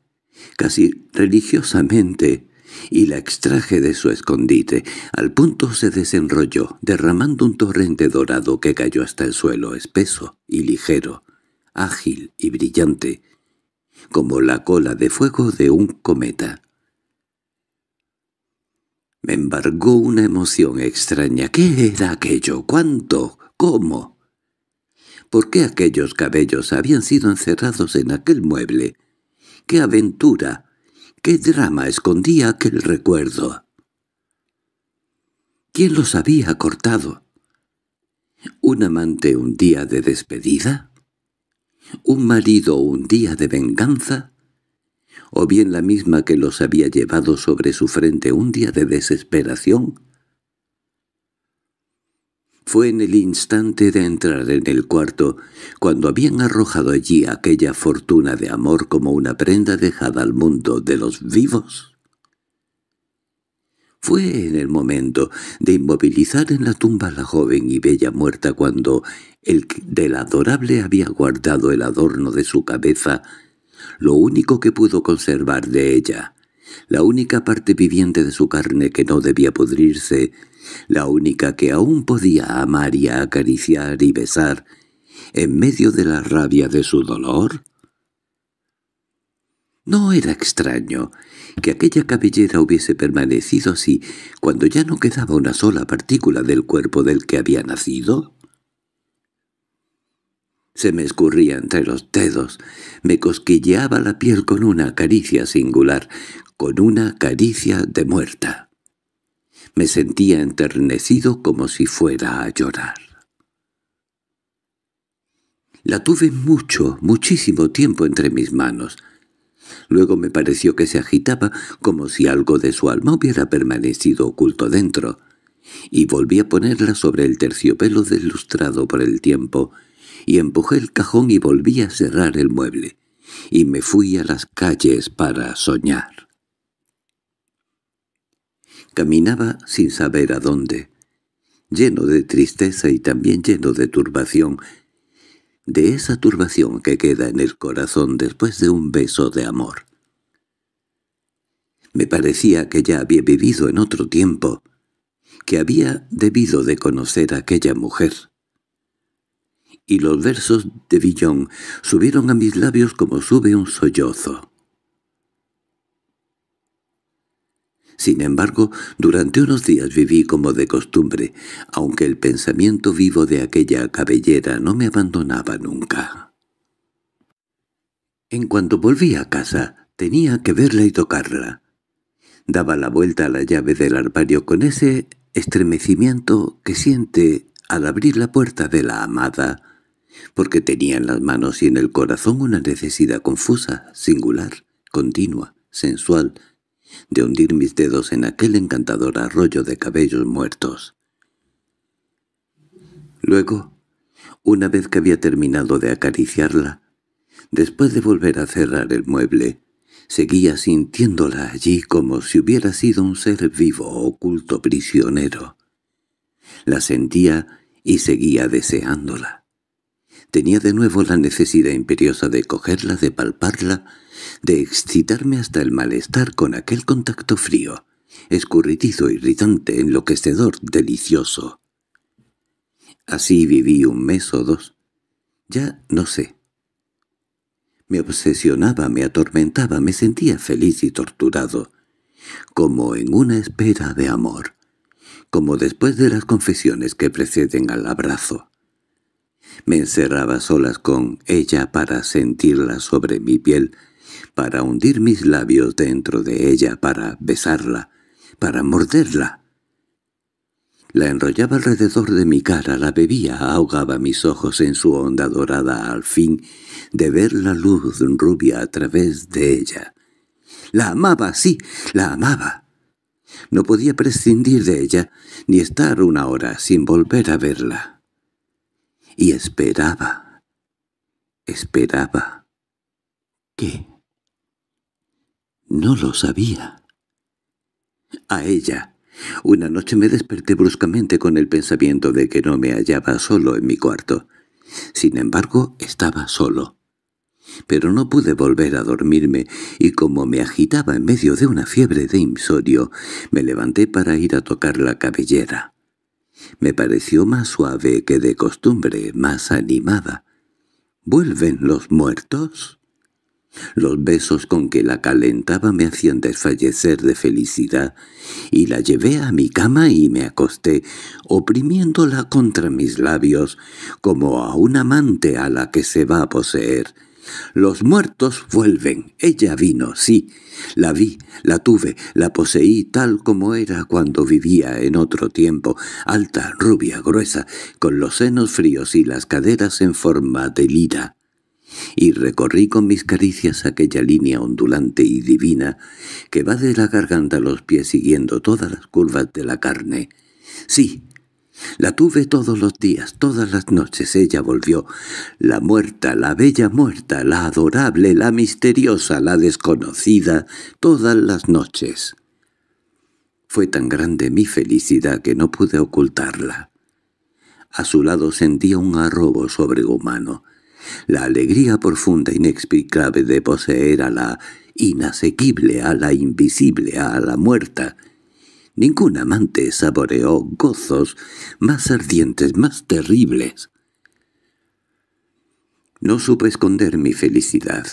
casi religiosamente, y la extraje de su escondite. Al punto se desenrolló, derramando un torrente dorado que cayó hasta el suelo, espeso y ligero, ágil y brillante, como la cola de fuego de un cometa. Me embargó una emoción extraña. ¿Qué era aquello? ¿Cuánto? ¿Cómo? ¿Por qué aquellos cabellos habían sido encerrados en aquel mueble? ¿Qué aventura? ¿Qué drama escondía aquel recuerdo? ¿Quién los había cortado? ¿Un amante un día de despedida? un marido un día de venganza, o bien la misma que los había llevado sobre su frente un día de desesperación. Fue en el instante de entrar en el cuarto, cuando habían arrojado allí aquella fortuna de amor como una prenda dejada al mundo de los vivos, fue en el momento de inmovilizar en la tumba a la joven y bella muerta cuando el del adorable había guardado el adorno de su cabeza, lo único que pudo conservar de ella, la única parte viviente de su carne que no debía pudrirse, la única que aún podía amar y acariciar y besar, en medio de la rabia de su dolor, no era extraño que aquella cabellera hubiese permanecido así cuando ya no quedaba una sola partícula del cuerpo del que había nacido. Se me escurría entre los dedos, me cosquilleaba la piel con una caricia singular, con una caricia de muerta. Me sentía enternecido como si fuera a llorar. La tuve mucho, muchísimo tiempo entre mis manos, Luego me pareció que se agitaba como si algo de su alma hubiera permanecido oculto dentro, y volví a ponerla sobre el terciopelo deslustrado por el tiempo, y empujé el cajón y volví a cerrar el mueble, y me fui a las calles para soñar. Caminaba sin saber a dónde, lleno de tristeza y también lleno de turbación, de esa turbación que queda en el corazón después de un beso de amor. Me parecía que ya había vivido en otro tiempo, que había debido de conocer a aquella mujer. Y los versos de Villon subieron a mis labios como sube un sollozo. Sin embargo, durante unos días viví como de costumbre, aunque el pensamiento vivo de aquella cabellera no me abandonaba nunca. En cuanto volví a casa, tenía que verla y tocarla. Daba la vuelta a la llave del armario con ese estremecimiento que siente al abrir la puerta de la amada, porque tenía en las manos y en el corazón una necesidad confusa, singular, continua, sensual, de hundir mis dedos en aquel encantador arroyo de cabellos muertos. Luego, una vez que había terminado de acariciarla, después de volver a cerrar el mueble, seguía sintiéndola allí como si hubiera sido un ser vivo oculto prisionero. La sentía y seguía deseándola. Tenía de nuevo la necesidad imperiosa de cogerla, de palparla, de excitarme hasta el malestar con aquel contacto frío, escurridizo, irritante, enloquecedor, delicioso. Así viví un mes o dos. Ya no sé. Me obsesionaba, me atormentaba, me sentía feliz y torturado, como en una espera de amor, como después de las confesiones que preceden al abrazo. Me encerraba solas con ella para sentirla sobre mi piel, para hundir mis labios dentro de ella, para besarla, para morderla. La enrollaba alrededor de mi cara, la bebía, ahogaba mis ojos en su onda dorada al fin de ver la luz rubia a través de ella. La amaba, sí, la amaba. No podía prescindir de ella, ni estar una hora sin volver a verla. Y esperaba, esperaba. ¿Qué? No lo sabía. A ella. Una noche me desperté bruscamente con el pensamiento de que no me hallaba solo en mi cuarto. Sin embargo, estaba solo. Pero no pude volver a dormirme, y como me agitaba en medio de una fiebre de insorio, me levanté para ir a tocar la cabellera. Me pareció más suave que de costumbre, más animada. ¿Vuelven los muertos? Los besos con que la calentaba me hacían desfallecer de felicidad, y la llevé a mi cama y me acosté, oprimiéndola contra mis labios, como a un amante a la que se va a poseer. Los muertos vuelven. Ella vino, sí. La vi, la tuve, la poseí tal como era cuando vivía en otro tiempo, alta, rubia, gruesa, con los senos fríos y las caderas en forma de lira y recorrí con mis caricias aquella línea ondulante y divina que va de la garganta a los pies siguiendo todas las curvas de la carne. Sí, la tuve todos los días, todas las noches ella volvió. La muerta, la bella muerta, la adorable, la misteriosa, la desconocida, todas las noches. Fue tan grande mi felicidad que no pude ocultarla. A su lado sentía un arrobo sobrehumano. La alegría profunda inexplicable de poseer a la inasequible, a la invisible, a la muerta. Ningún amante saboreó gozos más ardientes, más terribles. No supe esconder mi felicidad.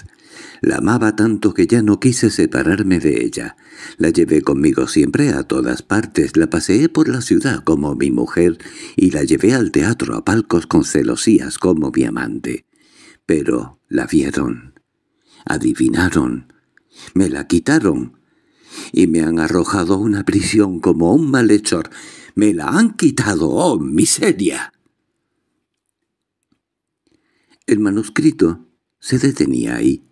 La amaba tanto que ya no quise separarme de ella. La llevé conmigo siempre a todas partes, la paseé por la ciudad como mi mujer y la llevé al teatro a palcos con celosías como mi amante pero la vieron, adivinaron, me la quitaron y me han arrojado a una prisión como un malhechor. ¡Me la han quitado! ¡Oh, miseria! El manuscrito se detenía ahí,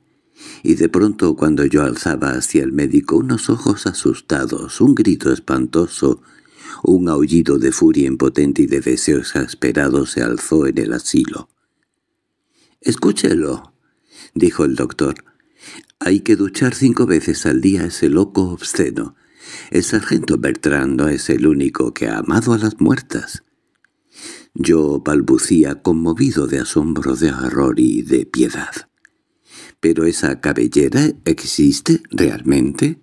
y de pronto cuando yo alzaba hacia el médico unos ojos asustados, un grito espantoso, un aullido de furia impotente y de deseo exasperado se alzó en el asilo. —Escúchelo —dijo el doctor. —Hay que duchar cinco veces al día ese loco obsceno. El sargento Bertrand no es el único que ha amado a las muertas. Yo balbucía conmovido de asombro, de horror y de piedad. —¿Pero esa cabellera existe realmente?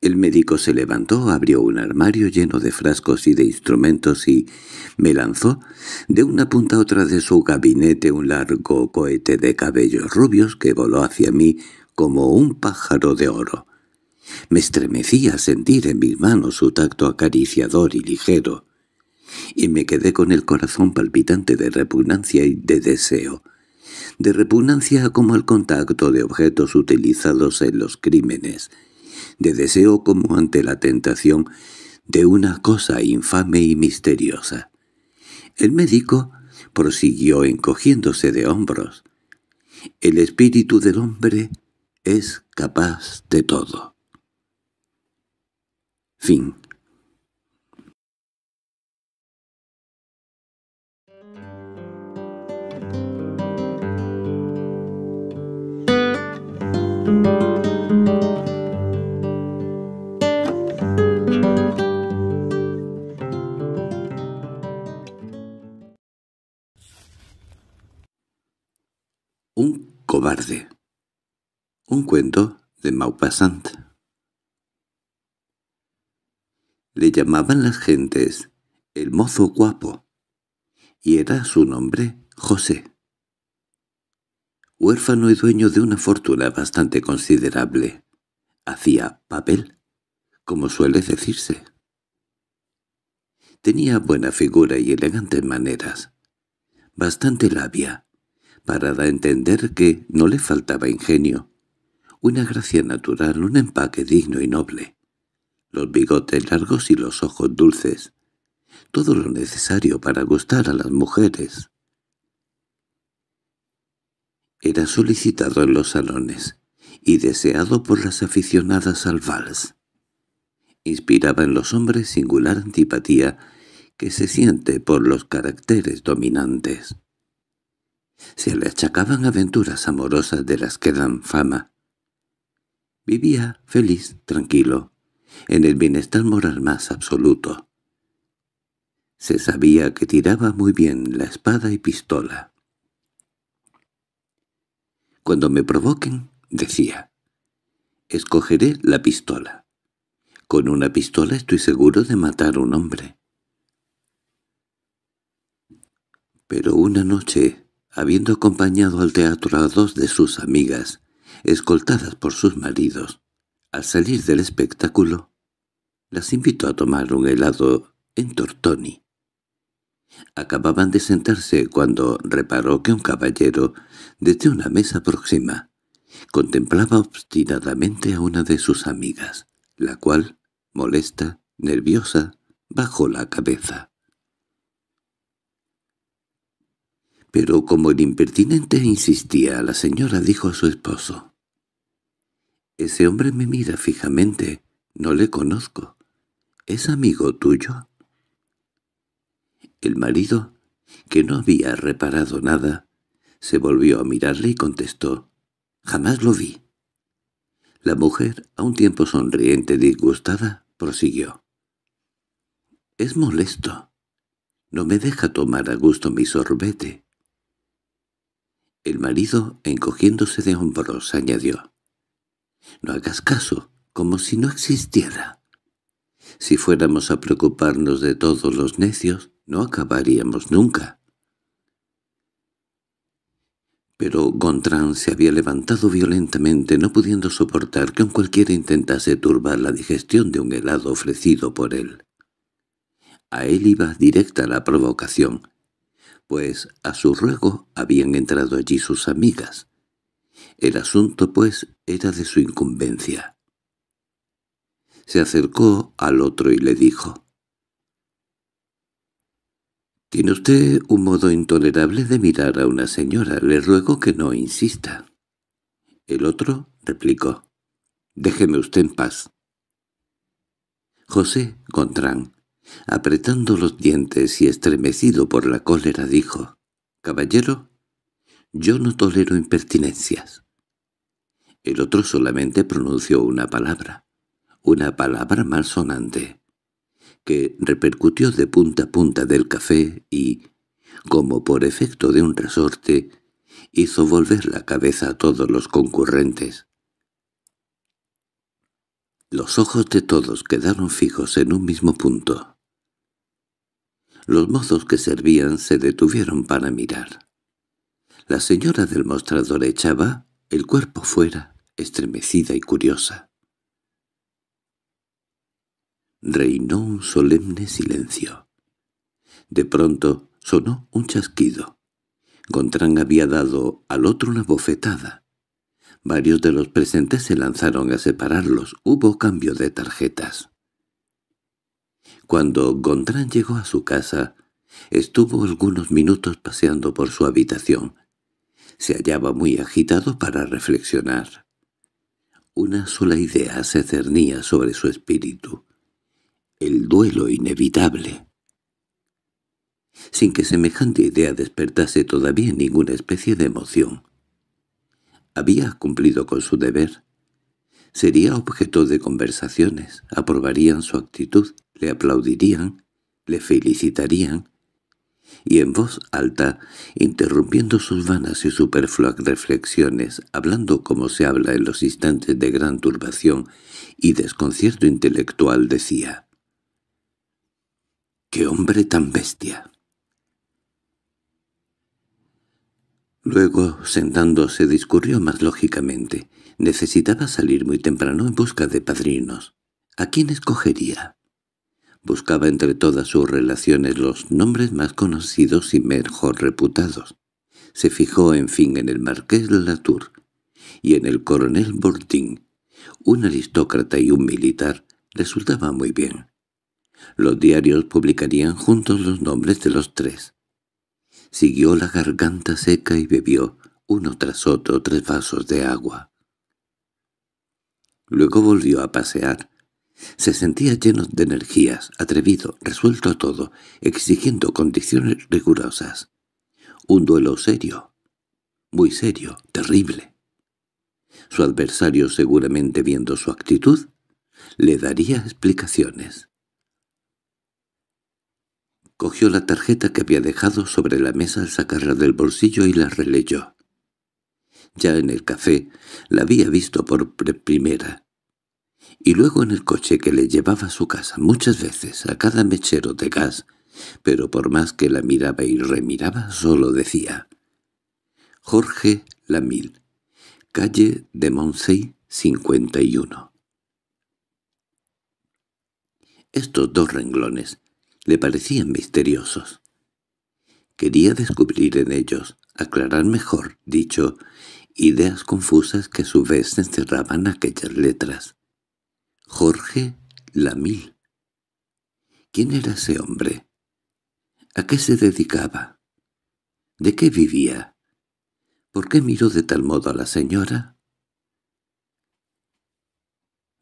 El médico se levantó, abrió un armario lleno de frascos y de instrumentos y me lanzó de una punta a otra de su gabinete un largo cohete de cabellos rubios que voló hacia mí como un pájaro de oro. Me estremecí a sentir en mis manos su tacto acariciador y ligero, y me quedé con el corazón palpitante de repugnancia y de deseo, de repugnancia como al contacto de objetos utilizados en los crímenes, de deseo como ante la tentación de una cosa infame y misteriosa. El médico prosiguió encogiéndose de hombros. El espíritu del hombre es capaz de todo. Fin Un cuento de Maupassant. Le llamaban las gentes el mozo guapo, y era su nombre José. Huérfano y dueño de una fortuna bastante considerable, hacía papel, como suele decirse. Tenía buena figura y elegantes maneras, bastante labia, para dar a entender que no le faltaba ingenio, una gracia natural, un empaque digno y noble, los bigotes largos y los ojos dulces, todo lo necesario para gustar a las mujeres. Era solicitado en los salones y deseado por las aficionadas al vals. Inspiraba en los hombres singular antipatía que se siente por los caracteres dominantes. Se le achacaban aventuras amorosas de las que dan fama. Vivía feliz, tranquilo, en el bienestar moral más absoluto. Se sabía que tiraba muy bien la espada y pistola. Cuando me provoquen, decía, escogeré la pistola. Con una pistola estoy seguro de matar a un hombre. Pero una noche habiendo acompañado al teatro a dos de sus amigas, escoltadas por sus maridos. Al salir del espectáculo, las invitó a tomar un helado en Tortoni. Acababan de sentarse cuando reparó que un caballero, desde una mesa próxima, contemplaba obstinadamente a una de sus amigas, la cual, molesta, nerviosa, bajó la cabeza. Pero como el impertinente insistía, la señora dijo a su esposo. «Ese hombre me mira fijamente. No le conozco. ¿Es amigo tuyo?» El marido, que no había reparado nada, se volvió a mirarle y contestó. «Jamás lo vi». La mujer, a un tiempo sonriente y disgustada, prosiguió. «Es molesto. No me deja tomar a gusto mi sorbete. El marido, encogiéndose de hombros, añadió. —No hagas caso, como si no existiera. Si fuéramos a preocuparnos de todos los necios, no acabaríamos nunca. Pero Gontran se había levantado violentamente, no pudiendo soportar que un cualquiera intentase turbar la digestión de un helado ofrecido por él. A él iba directa la provocación pues a su ruego habían entrado allí sus amigas. El asunto, pues, era de su incumbencia. Se acercó al otro y le dijo, «Tiene usted un modo intolerable de mirar a una señora. Le ruego que no insista». El otro replicó, «Déjeme usted en paz». José Contrán Apretando los dientes y estremecido por la cólera dijo, «Caballero, yo no tolero impertinencias». El otro solamente pronunció una palabra, una palabra malsonante, que repercutió de punta a punta del café y, como por efecto de un resorte, hizo volver la cabeza a todos los concurrentes. Los ojos de todos quedaron fijos en un mismo punto. Los mozos que servían se detuvieron para mirar. La señora del mostrador echaba el cuerpo fuera, estremecida y curiosa. Reinó un solemne silencio. De pronto sonó un chasquido. Gontrán había dado al otro una bofetada. Varios de los presentes se lanzaron a separarlos. Hubo cambio de tarjetas. Cuando Gondrán llegó a su casa, estuvo algunos minutos paseando por su habitación. Se hallaba muy agitado para reflexionar. Una sola idea se cernía sobre su espíritu. El duelo inevitable. Sin que semejante idea despertase todavía ninguna especie de emoción. Había cumplido con su deber. Sería objeto de conversaciones, aprobarían su actitud le aplaudirían, le felicitarían, y en voz alta, interrumpiendo sus vanas y superfluas reflexiones, hablando como se habla en los instantes de gran turbación y desconcierto intelectual, decía —¡Qué hombre tan bestia! Luego, sentándose, discurrió más lógicamente. Necesitaba salir muy temprano en busca de padrinos. ¿A quién escogería? Buscaba entre todas sus relaciones los nombres más conocidos y mejor reputados. Se fijó, en fin, en el marqués de Latour y en el coronel Bordín. Un aristócrata y un militar resultaba muy bien. Los diarios publicarían juntos los nombres de los tres. Siguió la garganta seca y bebió, uno tras otro, tres vasos de agua. Luego volvió a pasear, se sentía lleno de energías, atrevido, resuelto a todo, exigiendo condiciones rigurosas. Un duelo serio, muy serio, terrible. Su adversario, seguramente viendo su actitud, le daría explicaciones. Cogió la tarjeta que había dejado sobre la mesa al sacarla del bolsillo y la releyó. Ya en el café la había visto por primera, y luego en el coche que le llevaba a su casa muchas veces a cada mechero de gas, pero por más que la miraba y remiraba solo decía Jorge Lamil, calle de Monsey 51. Estos dos renglones le parecían misteriosos. Quería descubrir en ellos, aclarar mejor, dicho, ideas confusas que a su vez encerraban aquellas letras. Jorge Lamil. ¿Quién era ese hombre? ¿A qué se dedicaba? ¿De qué vivía? ¿Por qué miró de tal modo a la señora?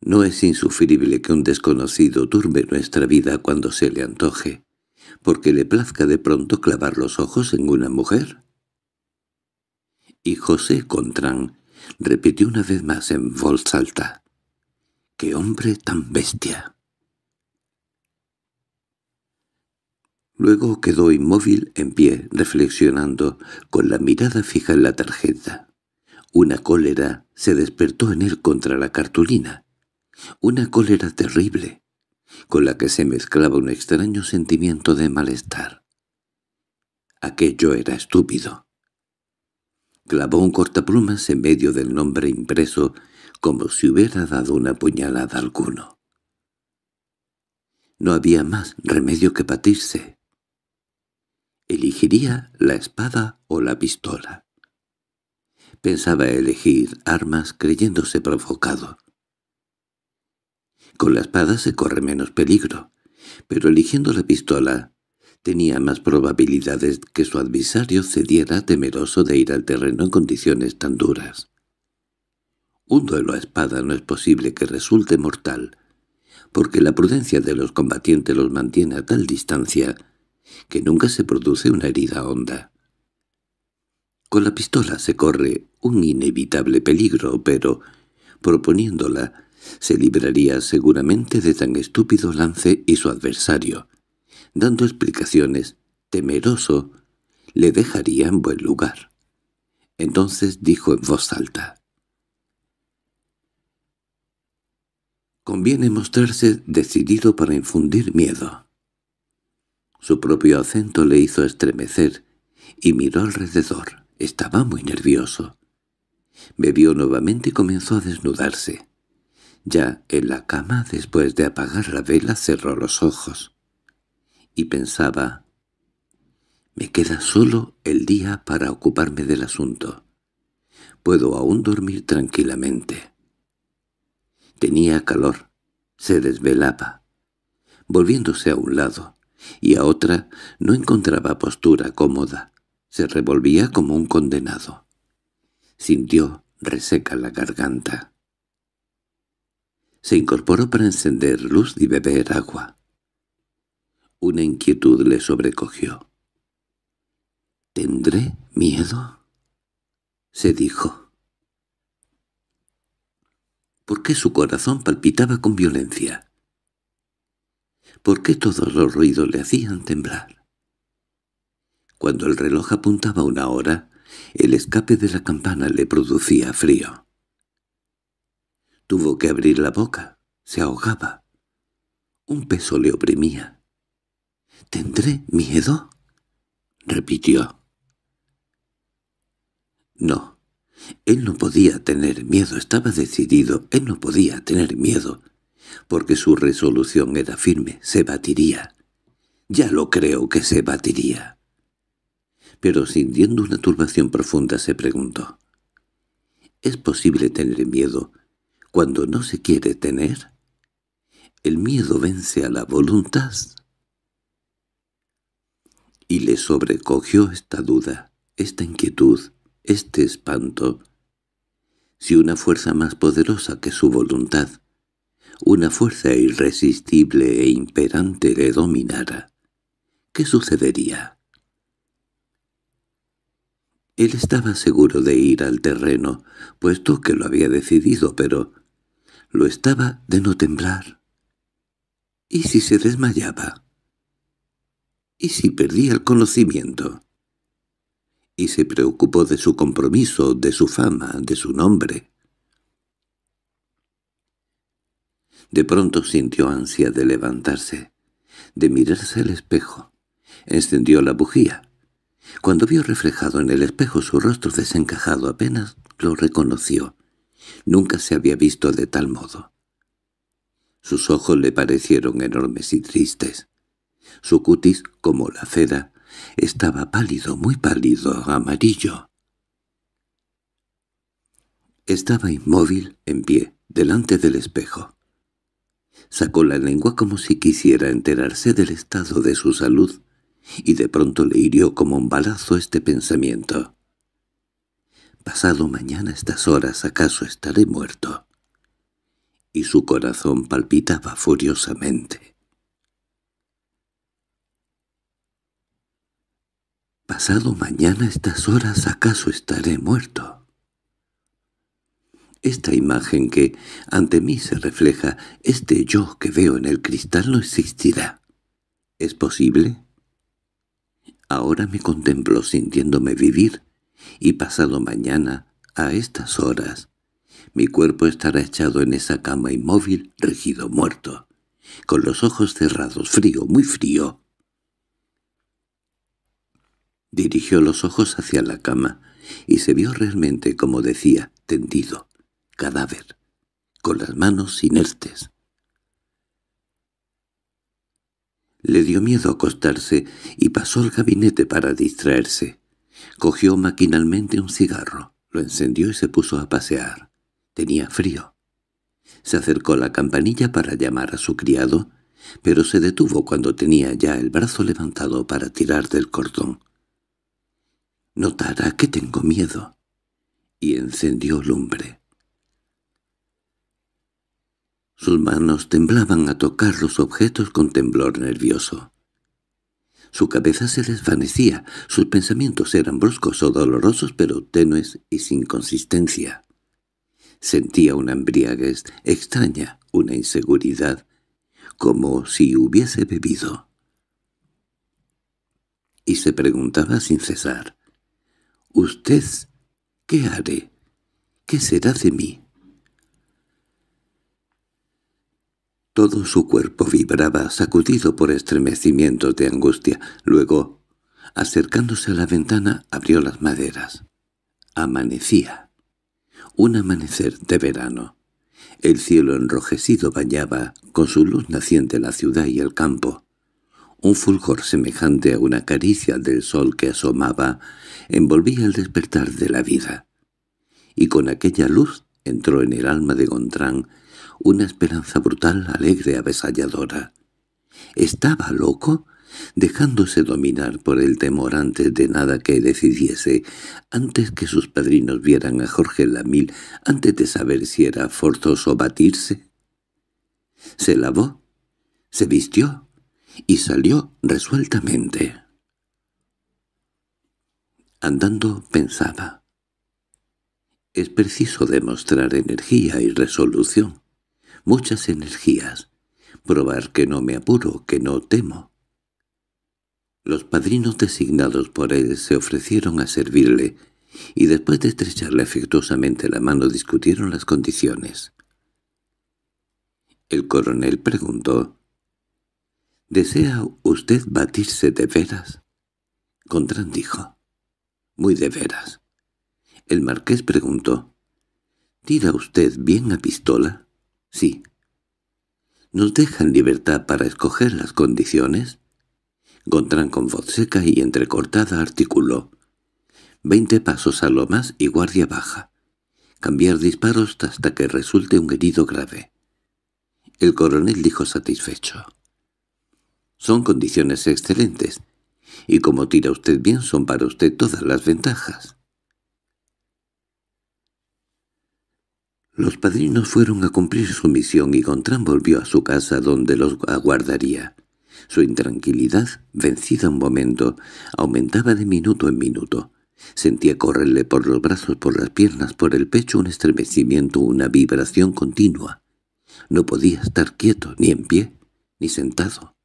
No es insufrible que un desconocido turbe nuestra vida cuando se le antoje, porque le plazca de pronto clavar los ojos en una mujer. Y José Contrán repitió una vez más en voz alta. ¡Qué hombre tan bestia! Luego quedó inmóvil en pie, reflexionando, con la mirada fija en la tarjeta. Una cólera se despertó en él contra la cartulina. Una cólera terrible, con la que se mezclaba un extraño sentimiento de malestar. Aquello era estúpido. Clavó un cortaplumas en medio del nombre impreso como si hubiera dado una puñalada a alguno. No había más remedio que batirse. Elegiría la espada o la pistola. Pensaba elegir armas creyéndose provocado. Con la espada se corre menos peligro, pero eligiendo la pistola tenía más probabilidades que su adversario cediera temeroso de ir al terreno en condiciones tan duras. Un duelo a espada no es posible que resulte mortal, porque la prudencia de los combatientes los mantiene a tal distancia que nunca se produce una herida honda. Con la pistola se corre un inevitable peligro, pero, proponiéndola, se libraría seguramente de tan estúpido lance y su adversario, dando explicaciones, temeroso, le dejaría en buen lugar. Entonces dijo en voz alta, Conviene mostrarse decidido para infundir miedo. Su propio acento le hizo estremecer, y miró alrededor. Estaba muy nervioso. Bebió nuevamente y comenzó a desnudarse. Ya en la cama, después de apagar la vela, cerró los ojos. Y pensaba, me queda solo el día para ocuparme del asunto. Puedo aún dormir tranquilamente. Tenía calor. Se desvelaba. Volviéndose a un lado y a otra, no encontraba postura cómoda. Se revolvía como un condenado. Sintió reseca la garganta. Se incorporó para encender luz y beber agua. Una inquietud le sobrecogió. —¿Tendré miedo? —se dijo. ¿Por qué su corazón palpitaba con violencia. ¿Por qué todos los ruidos le hacían temblar. Cuando el reloj apuntaba una hora, el escape de la campana le producía frío. Tuvo que abrir la boca, se ahogaba. Un peso le oprimía. —¿Tendré miedo? —repitió. —No él no podía tener miedo, estaba decidido, él no podía tener miedo, porque su resolución era firme, se batiría. Ya lo creo que se batiría. Pero sintiendo una turbación profunda se preguntó, ¿es posible tener miedo cuando no se quiere tener? ¿El miedo vence a la voluntad? Y le sobrecogió esta duda, esta inquietud, este espanto, si una fuerza más poderosa que su voluntad, una fuerza irresistible e imperante le dominara, ¿qué sucedería? Él estaba seguro de ir al terreno, puesto que lo había decidido, pero lo estaba de no temblar. ¿Y si se desmayaba? ¿Y si perdía el conocimiento? y se preocupó de su compromiso, de su fama, de su nombre. De pronto sintió ansia de levantarse, de mirarse al espejo. Encendió la bujía. Cuando vio reflejado en el espejo su rostro desencajado apenas lo reconoció. Nunca se había visto de tal modo. Sus ojos le parecieron enormes y tristes. Su cutis, como la cera, estaba pálido, muy pálido, amarillo. Estaba inmóvil, en pie, delante del espejo. Sacó la lengua como si quisiera enterarse del estado de su salud, y de pronto le hirió como un balazo este pensamiento. Pasado mañana estas horas acaso estaré muerto. Y su corazón palpitaba furiosamente. Pasado mañana a estas horas acaso estaré muerto. Esta imagen que ante mí se refleja, este yo que veo en el cristal no existirá. ¿Es posible? Ahora me contemplo sintiéndome vivir, y pasado mañana, a estas horas, mi cuerpo estará echado en esa cama inmóvil, rígido, muerto, con los ojos cerrados, frío, muy frío, Dirigió los ojos hacia la cama y se vio realmente, como decía, tendido, cadáver, con las manos inertes. Le dio miedo acostarse y pasó al gabinete para distraerse. Cogió maquinalmente un cigarro, lo encendió y se puso a pasear. Tenía frío. Se acercó a la campanilla para llamar a su criado, pero se detuvo cuando tenía ya el brazo levantado para tirar del cordón notará que tengo miedo. Y encendió lumbre. Sus manos temblaban a tocar los objetos con temblor nervioso. Su cabeza se desvanecía, sus pensamientos eran bruscos o dolorosos pero tenues y sin consistencia. Sentía una embriaguez extraña, una inseguridad, como si hubiese bebido. Y se preguntaba sin cesar, —¿Usted qué haré? ¿Qué será de mí? Todo su cuerpo vibraba, sacudido por estremecimientos de angustia. Luego, acercándose a la ventana, abrió las maderas. Amanecía. Un amanecer de verano. El cielo enrojecido bañaba con su luz naciente la ciudad y el campo. Un fulgor semejante a una caricia del sol que asomaba envolvía el despertar de la vida. Y con aquella luz entró en el alma de Gontrán una esperanza brutal, alegre, avesalladora. ¿Estaba loco? dejándose dominar por el temor antes de nada que decidiese, antes que sus padrinos vieran a Jorge Lamil, antes de saber si era forzoso batirse. Se lavó, se vistió, y salió resueltamente. Andando pensaba. Es preciso demostrar energía y resolución, muchas energías, probar que no me apuro, que no temo. Los padrinos designados por él se ofrecieron a servirle, y después de estrecharle afectuosamente la mano discutieron las condiciones. El coronel preguntó —¿Desea usted batirse de veras? Contran dijo. —Muy de veras. El marqués preguntó. —¿Tira usted bien a pistola? —Sí. —¿Nos dejan libertad para escoger las condiciones? Contran con voz seca y entrecortada articuló. —Veinte pasos a lo más y guardia baja. Cambiar disparos hasta que resulte un herido grave. El coronel dijo satisfecho. Son condiciones excelentes, y como tira usted bien son para usted todas las ventajas. Los padrinos fueron a cumplir su misión y Gontrán volvió a su casa donde los aguardaría. Su intranquilidad, vencida un momento, aumentaba de minuto en minuto. Sentía correrle por los brazos, por las piernas, por el pecho un estremecimiento, una vibración continua. No podía estar quieto, ni en pie, ni sentado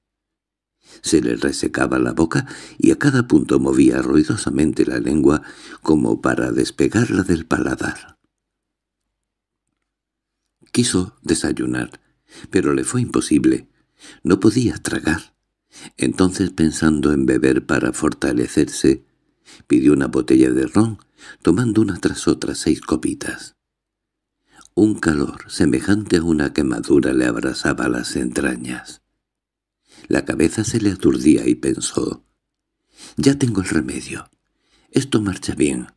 se le resecaba la boca y a cada punto movía ruidosamente la lengua como para despegarla del paladar. Quiso desayunar, pero le fue imposible. No podía tragar. Entonces, pensando en beber para fortalecerse, pidió una botella de ron, tomando una tras otra seis copitas. Un calor semejante a una quemadura le abrasaba las entrañas. La cabeza se le aturdía y pensó, «Ya tengo el remedio. Esto marcha bien».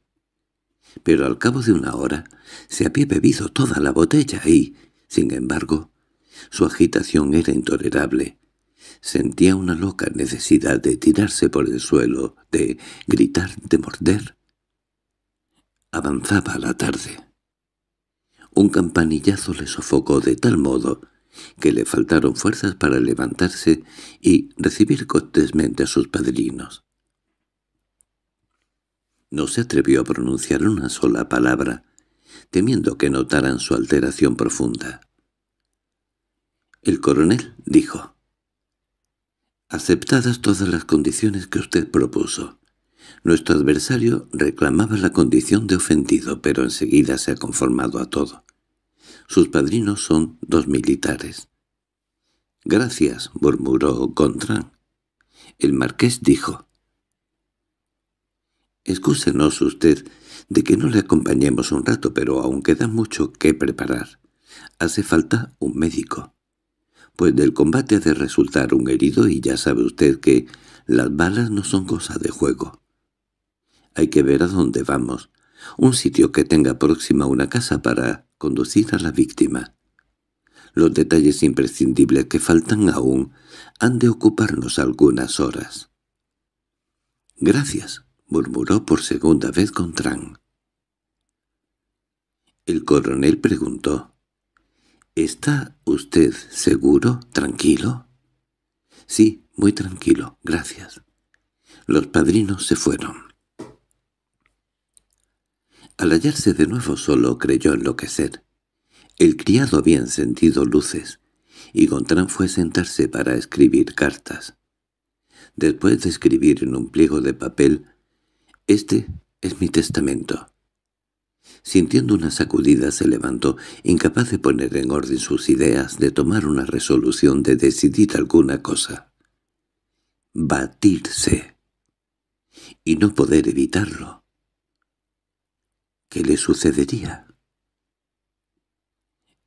Pero al cabo de una hora se había bebido toda la botella y, sin embargo, su agitación era intolerable. Sentía una loca necesidad de tirarse por el suelo, de gritar, de morder. Avanzaba la tarde. Un campanillazo le sofocó de tal modo que le faltaron fuerzas para levantarse y recibir cortésmente a sus padrinos. No se atrevió a pronunciar una sola palabra, temiendo que notaran su alteración profunda. El coronel dijo, «Aceptadas todas las condiciones que usted propuso». Nuestro adversario reclamaba la condición de ofendido, pero enseguida se ha conformado a todo. Sus padrinos son dos militares. —Gracias —murmuró Gontran. El marqués dijo. —Excúsenos usted de que no le acompañemos un rato, pero aún queda mucho que preparar. Hace falta un médico. Pues del combate ha de resultar un herido y ya sabe usted que las balas no son cosa de juego. Hay que ver a dónde vamos. Un sitio que tenga próxima una casa para conducir a la víctima. Los detalles imprescindibles que faltan aún han de ocuparnos algunas horas. —Gracias —murmuró por segunda vez Gontran. El coronel preguntó. —¿Está usted seguro, tranquilo? —Sí, muy tranquilo, gracias. Los padrinos se fueron. Al hallarse de nuevo solo creyó enloquecer. El criado había encendido luces, y Gontrán fue a sentarse para escribir cartas. Después de escribir en un pliego de papel, «Este es mi testamento». Sintiendo una sacudida se levantó, incapaz de poner en orden sus ideas, de tomar una resolución, de decidir alguna cosa. Batirse. Y no poder evitarlo. ¿Qué le sucedería?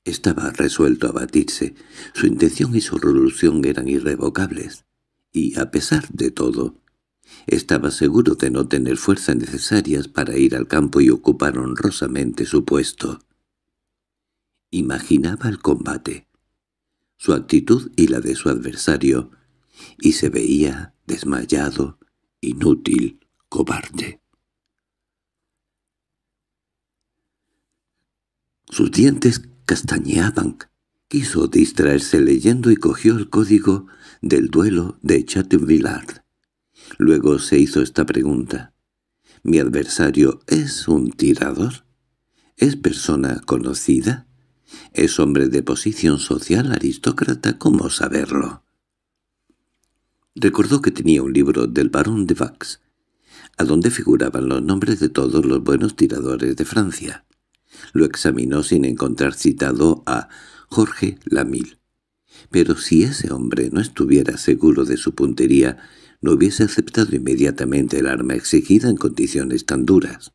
Estaba resuelto a batirse. Su intención y su resolución eran irrevocables. Y, a pesar de todo, estaba seguro de no tener fuerzas necesarias para ir al campo y ocupar honrosamente su puesto. Imaginaba el combate, su actitud y la de su adversario, y se veía desmayado, inútil, cobarde. Sus dientes castañeaban. Quiso distraerse leyendo y cogió el código del duelo de Chateaubriand. Luego se hizo esta pregunta. ¿Mi adversario es un tirador? ¿Es persona conocida? ¿Es hombre de posición social aristócrata? ¿Cómo saberlo? Recordó que tenía un libro del barón de Vax, a donde figuraban los nombres de todos los buenos tiradores de Francia. Lo examinó sin encontrar citado a Jorge Lamil. Pero si ese hombre no estuviera seguro de su puntería, no hubiese aceptado inmediatamente el arma exigida en condiciones tan duras.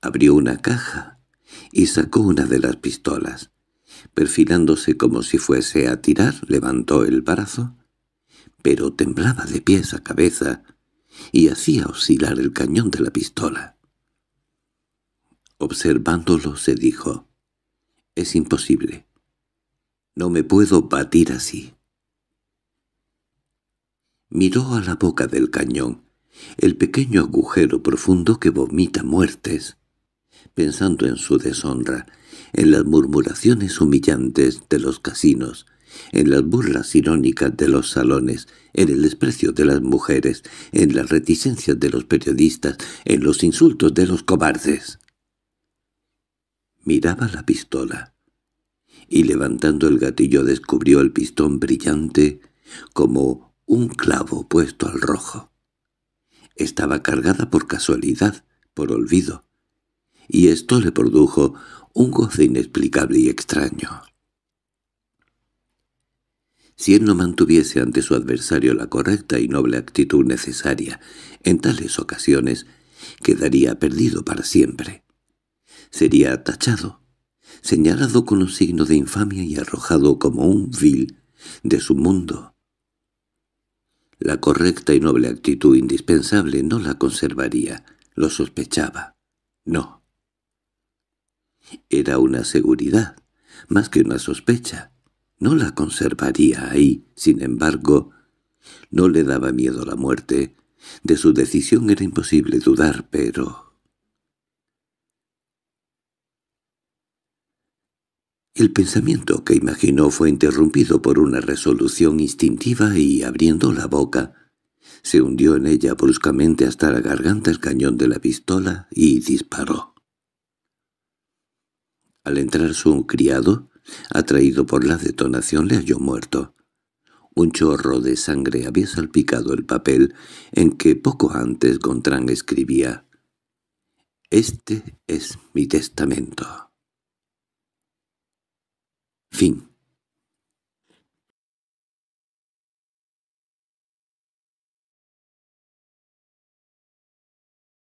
Abrió una caja y sacó una de las pistolas. Perfilándose como si fuese a tirar, levantó el brazo, pero temblaba de pies a cabeza y hacía oscilar el cañón de la pistola. Observándolo se dijo, «Es imposible. No me puedo batir así». Miró a la boca del cañón, el pequeño agujero profundo que vomita muertes, pensando en su deshonra, en las murmuraciones humillantes de los casinos, en las burlas irónicas de los salones, en el desprecio de las mujeres, en las reticencias de los periodistas, en los insultos de los cobardes miraba la pistola, y levantando el gatillo descubrió el pistón brillante como un clavo puesto al rojo. Estaba cargada por casualidad, por olvido, y esto le produjo un goce inexplicable y extraño. Si él no mantuviese ante su adversario la correcta y noble actitud necesaria en tales ocasiones, quedaría perdido para siempre sería tachado, señalado con un signo de infamia y arrojado como un vil de su mundo. La correcta y noble actitud indispensable no la conservaría, lo sospechaba. No. Era una seguridad, más que una sospecha. No la conservaría ahí, sin embargo. No le daba miedo la muerte. De su decisión era imposible dudar, pero... El pensamiento que imaginó fue interrumpido por una resolución instintiva y, abriendo la boca, se hundió en ella bruscamente hasta la garganta el cañón de la pistola y disparó. Al entrar su criado, atraído por la detonación, le halló muerto. Un chorro de sangre había salpicado el papel en que poco antes Gontrán escribía «Este es mi testamento». Fin.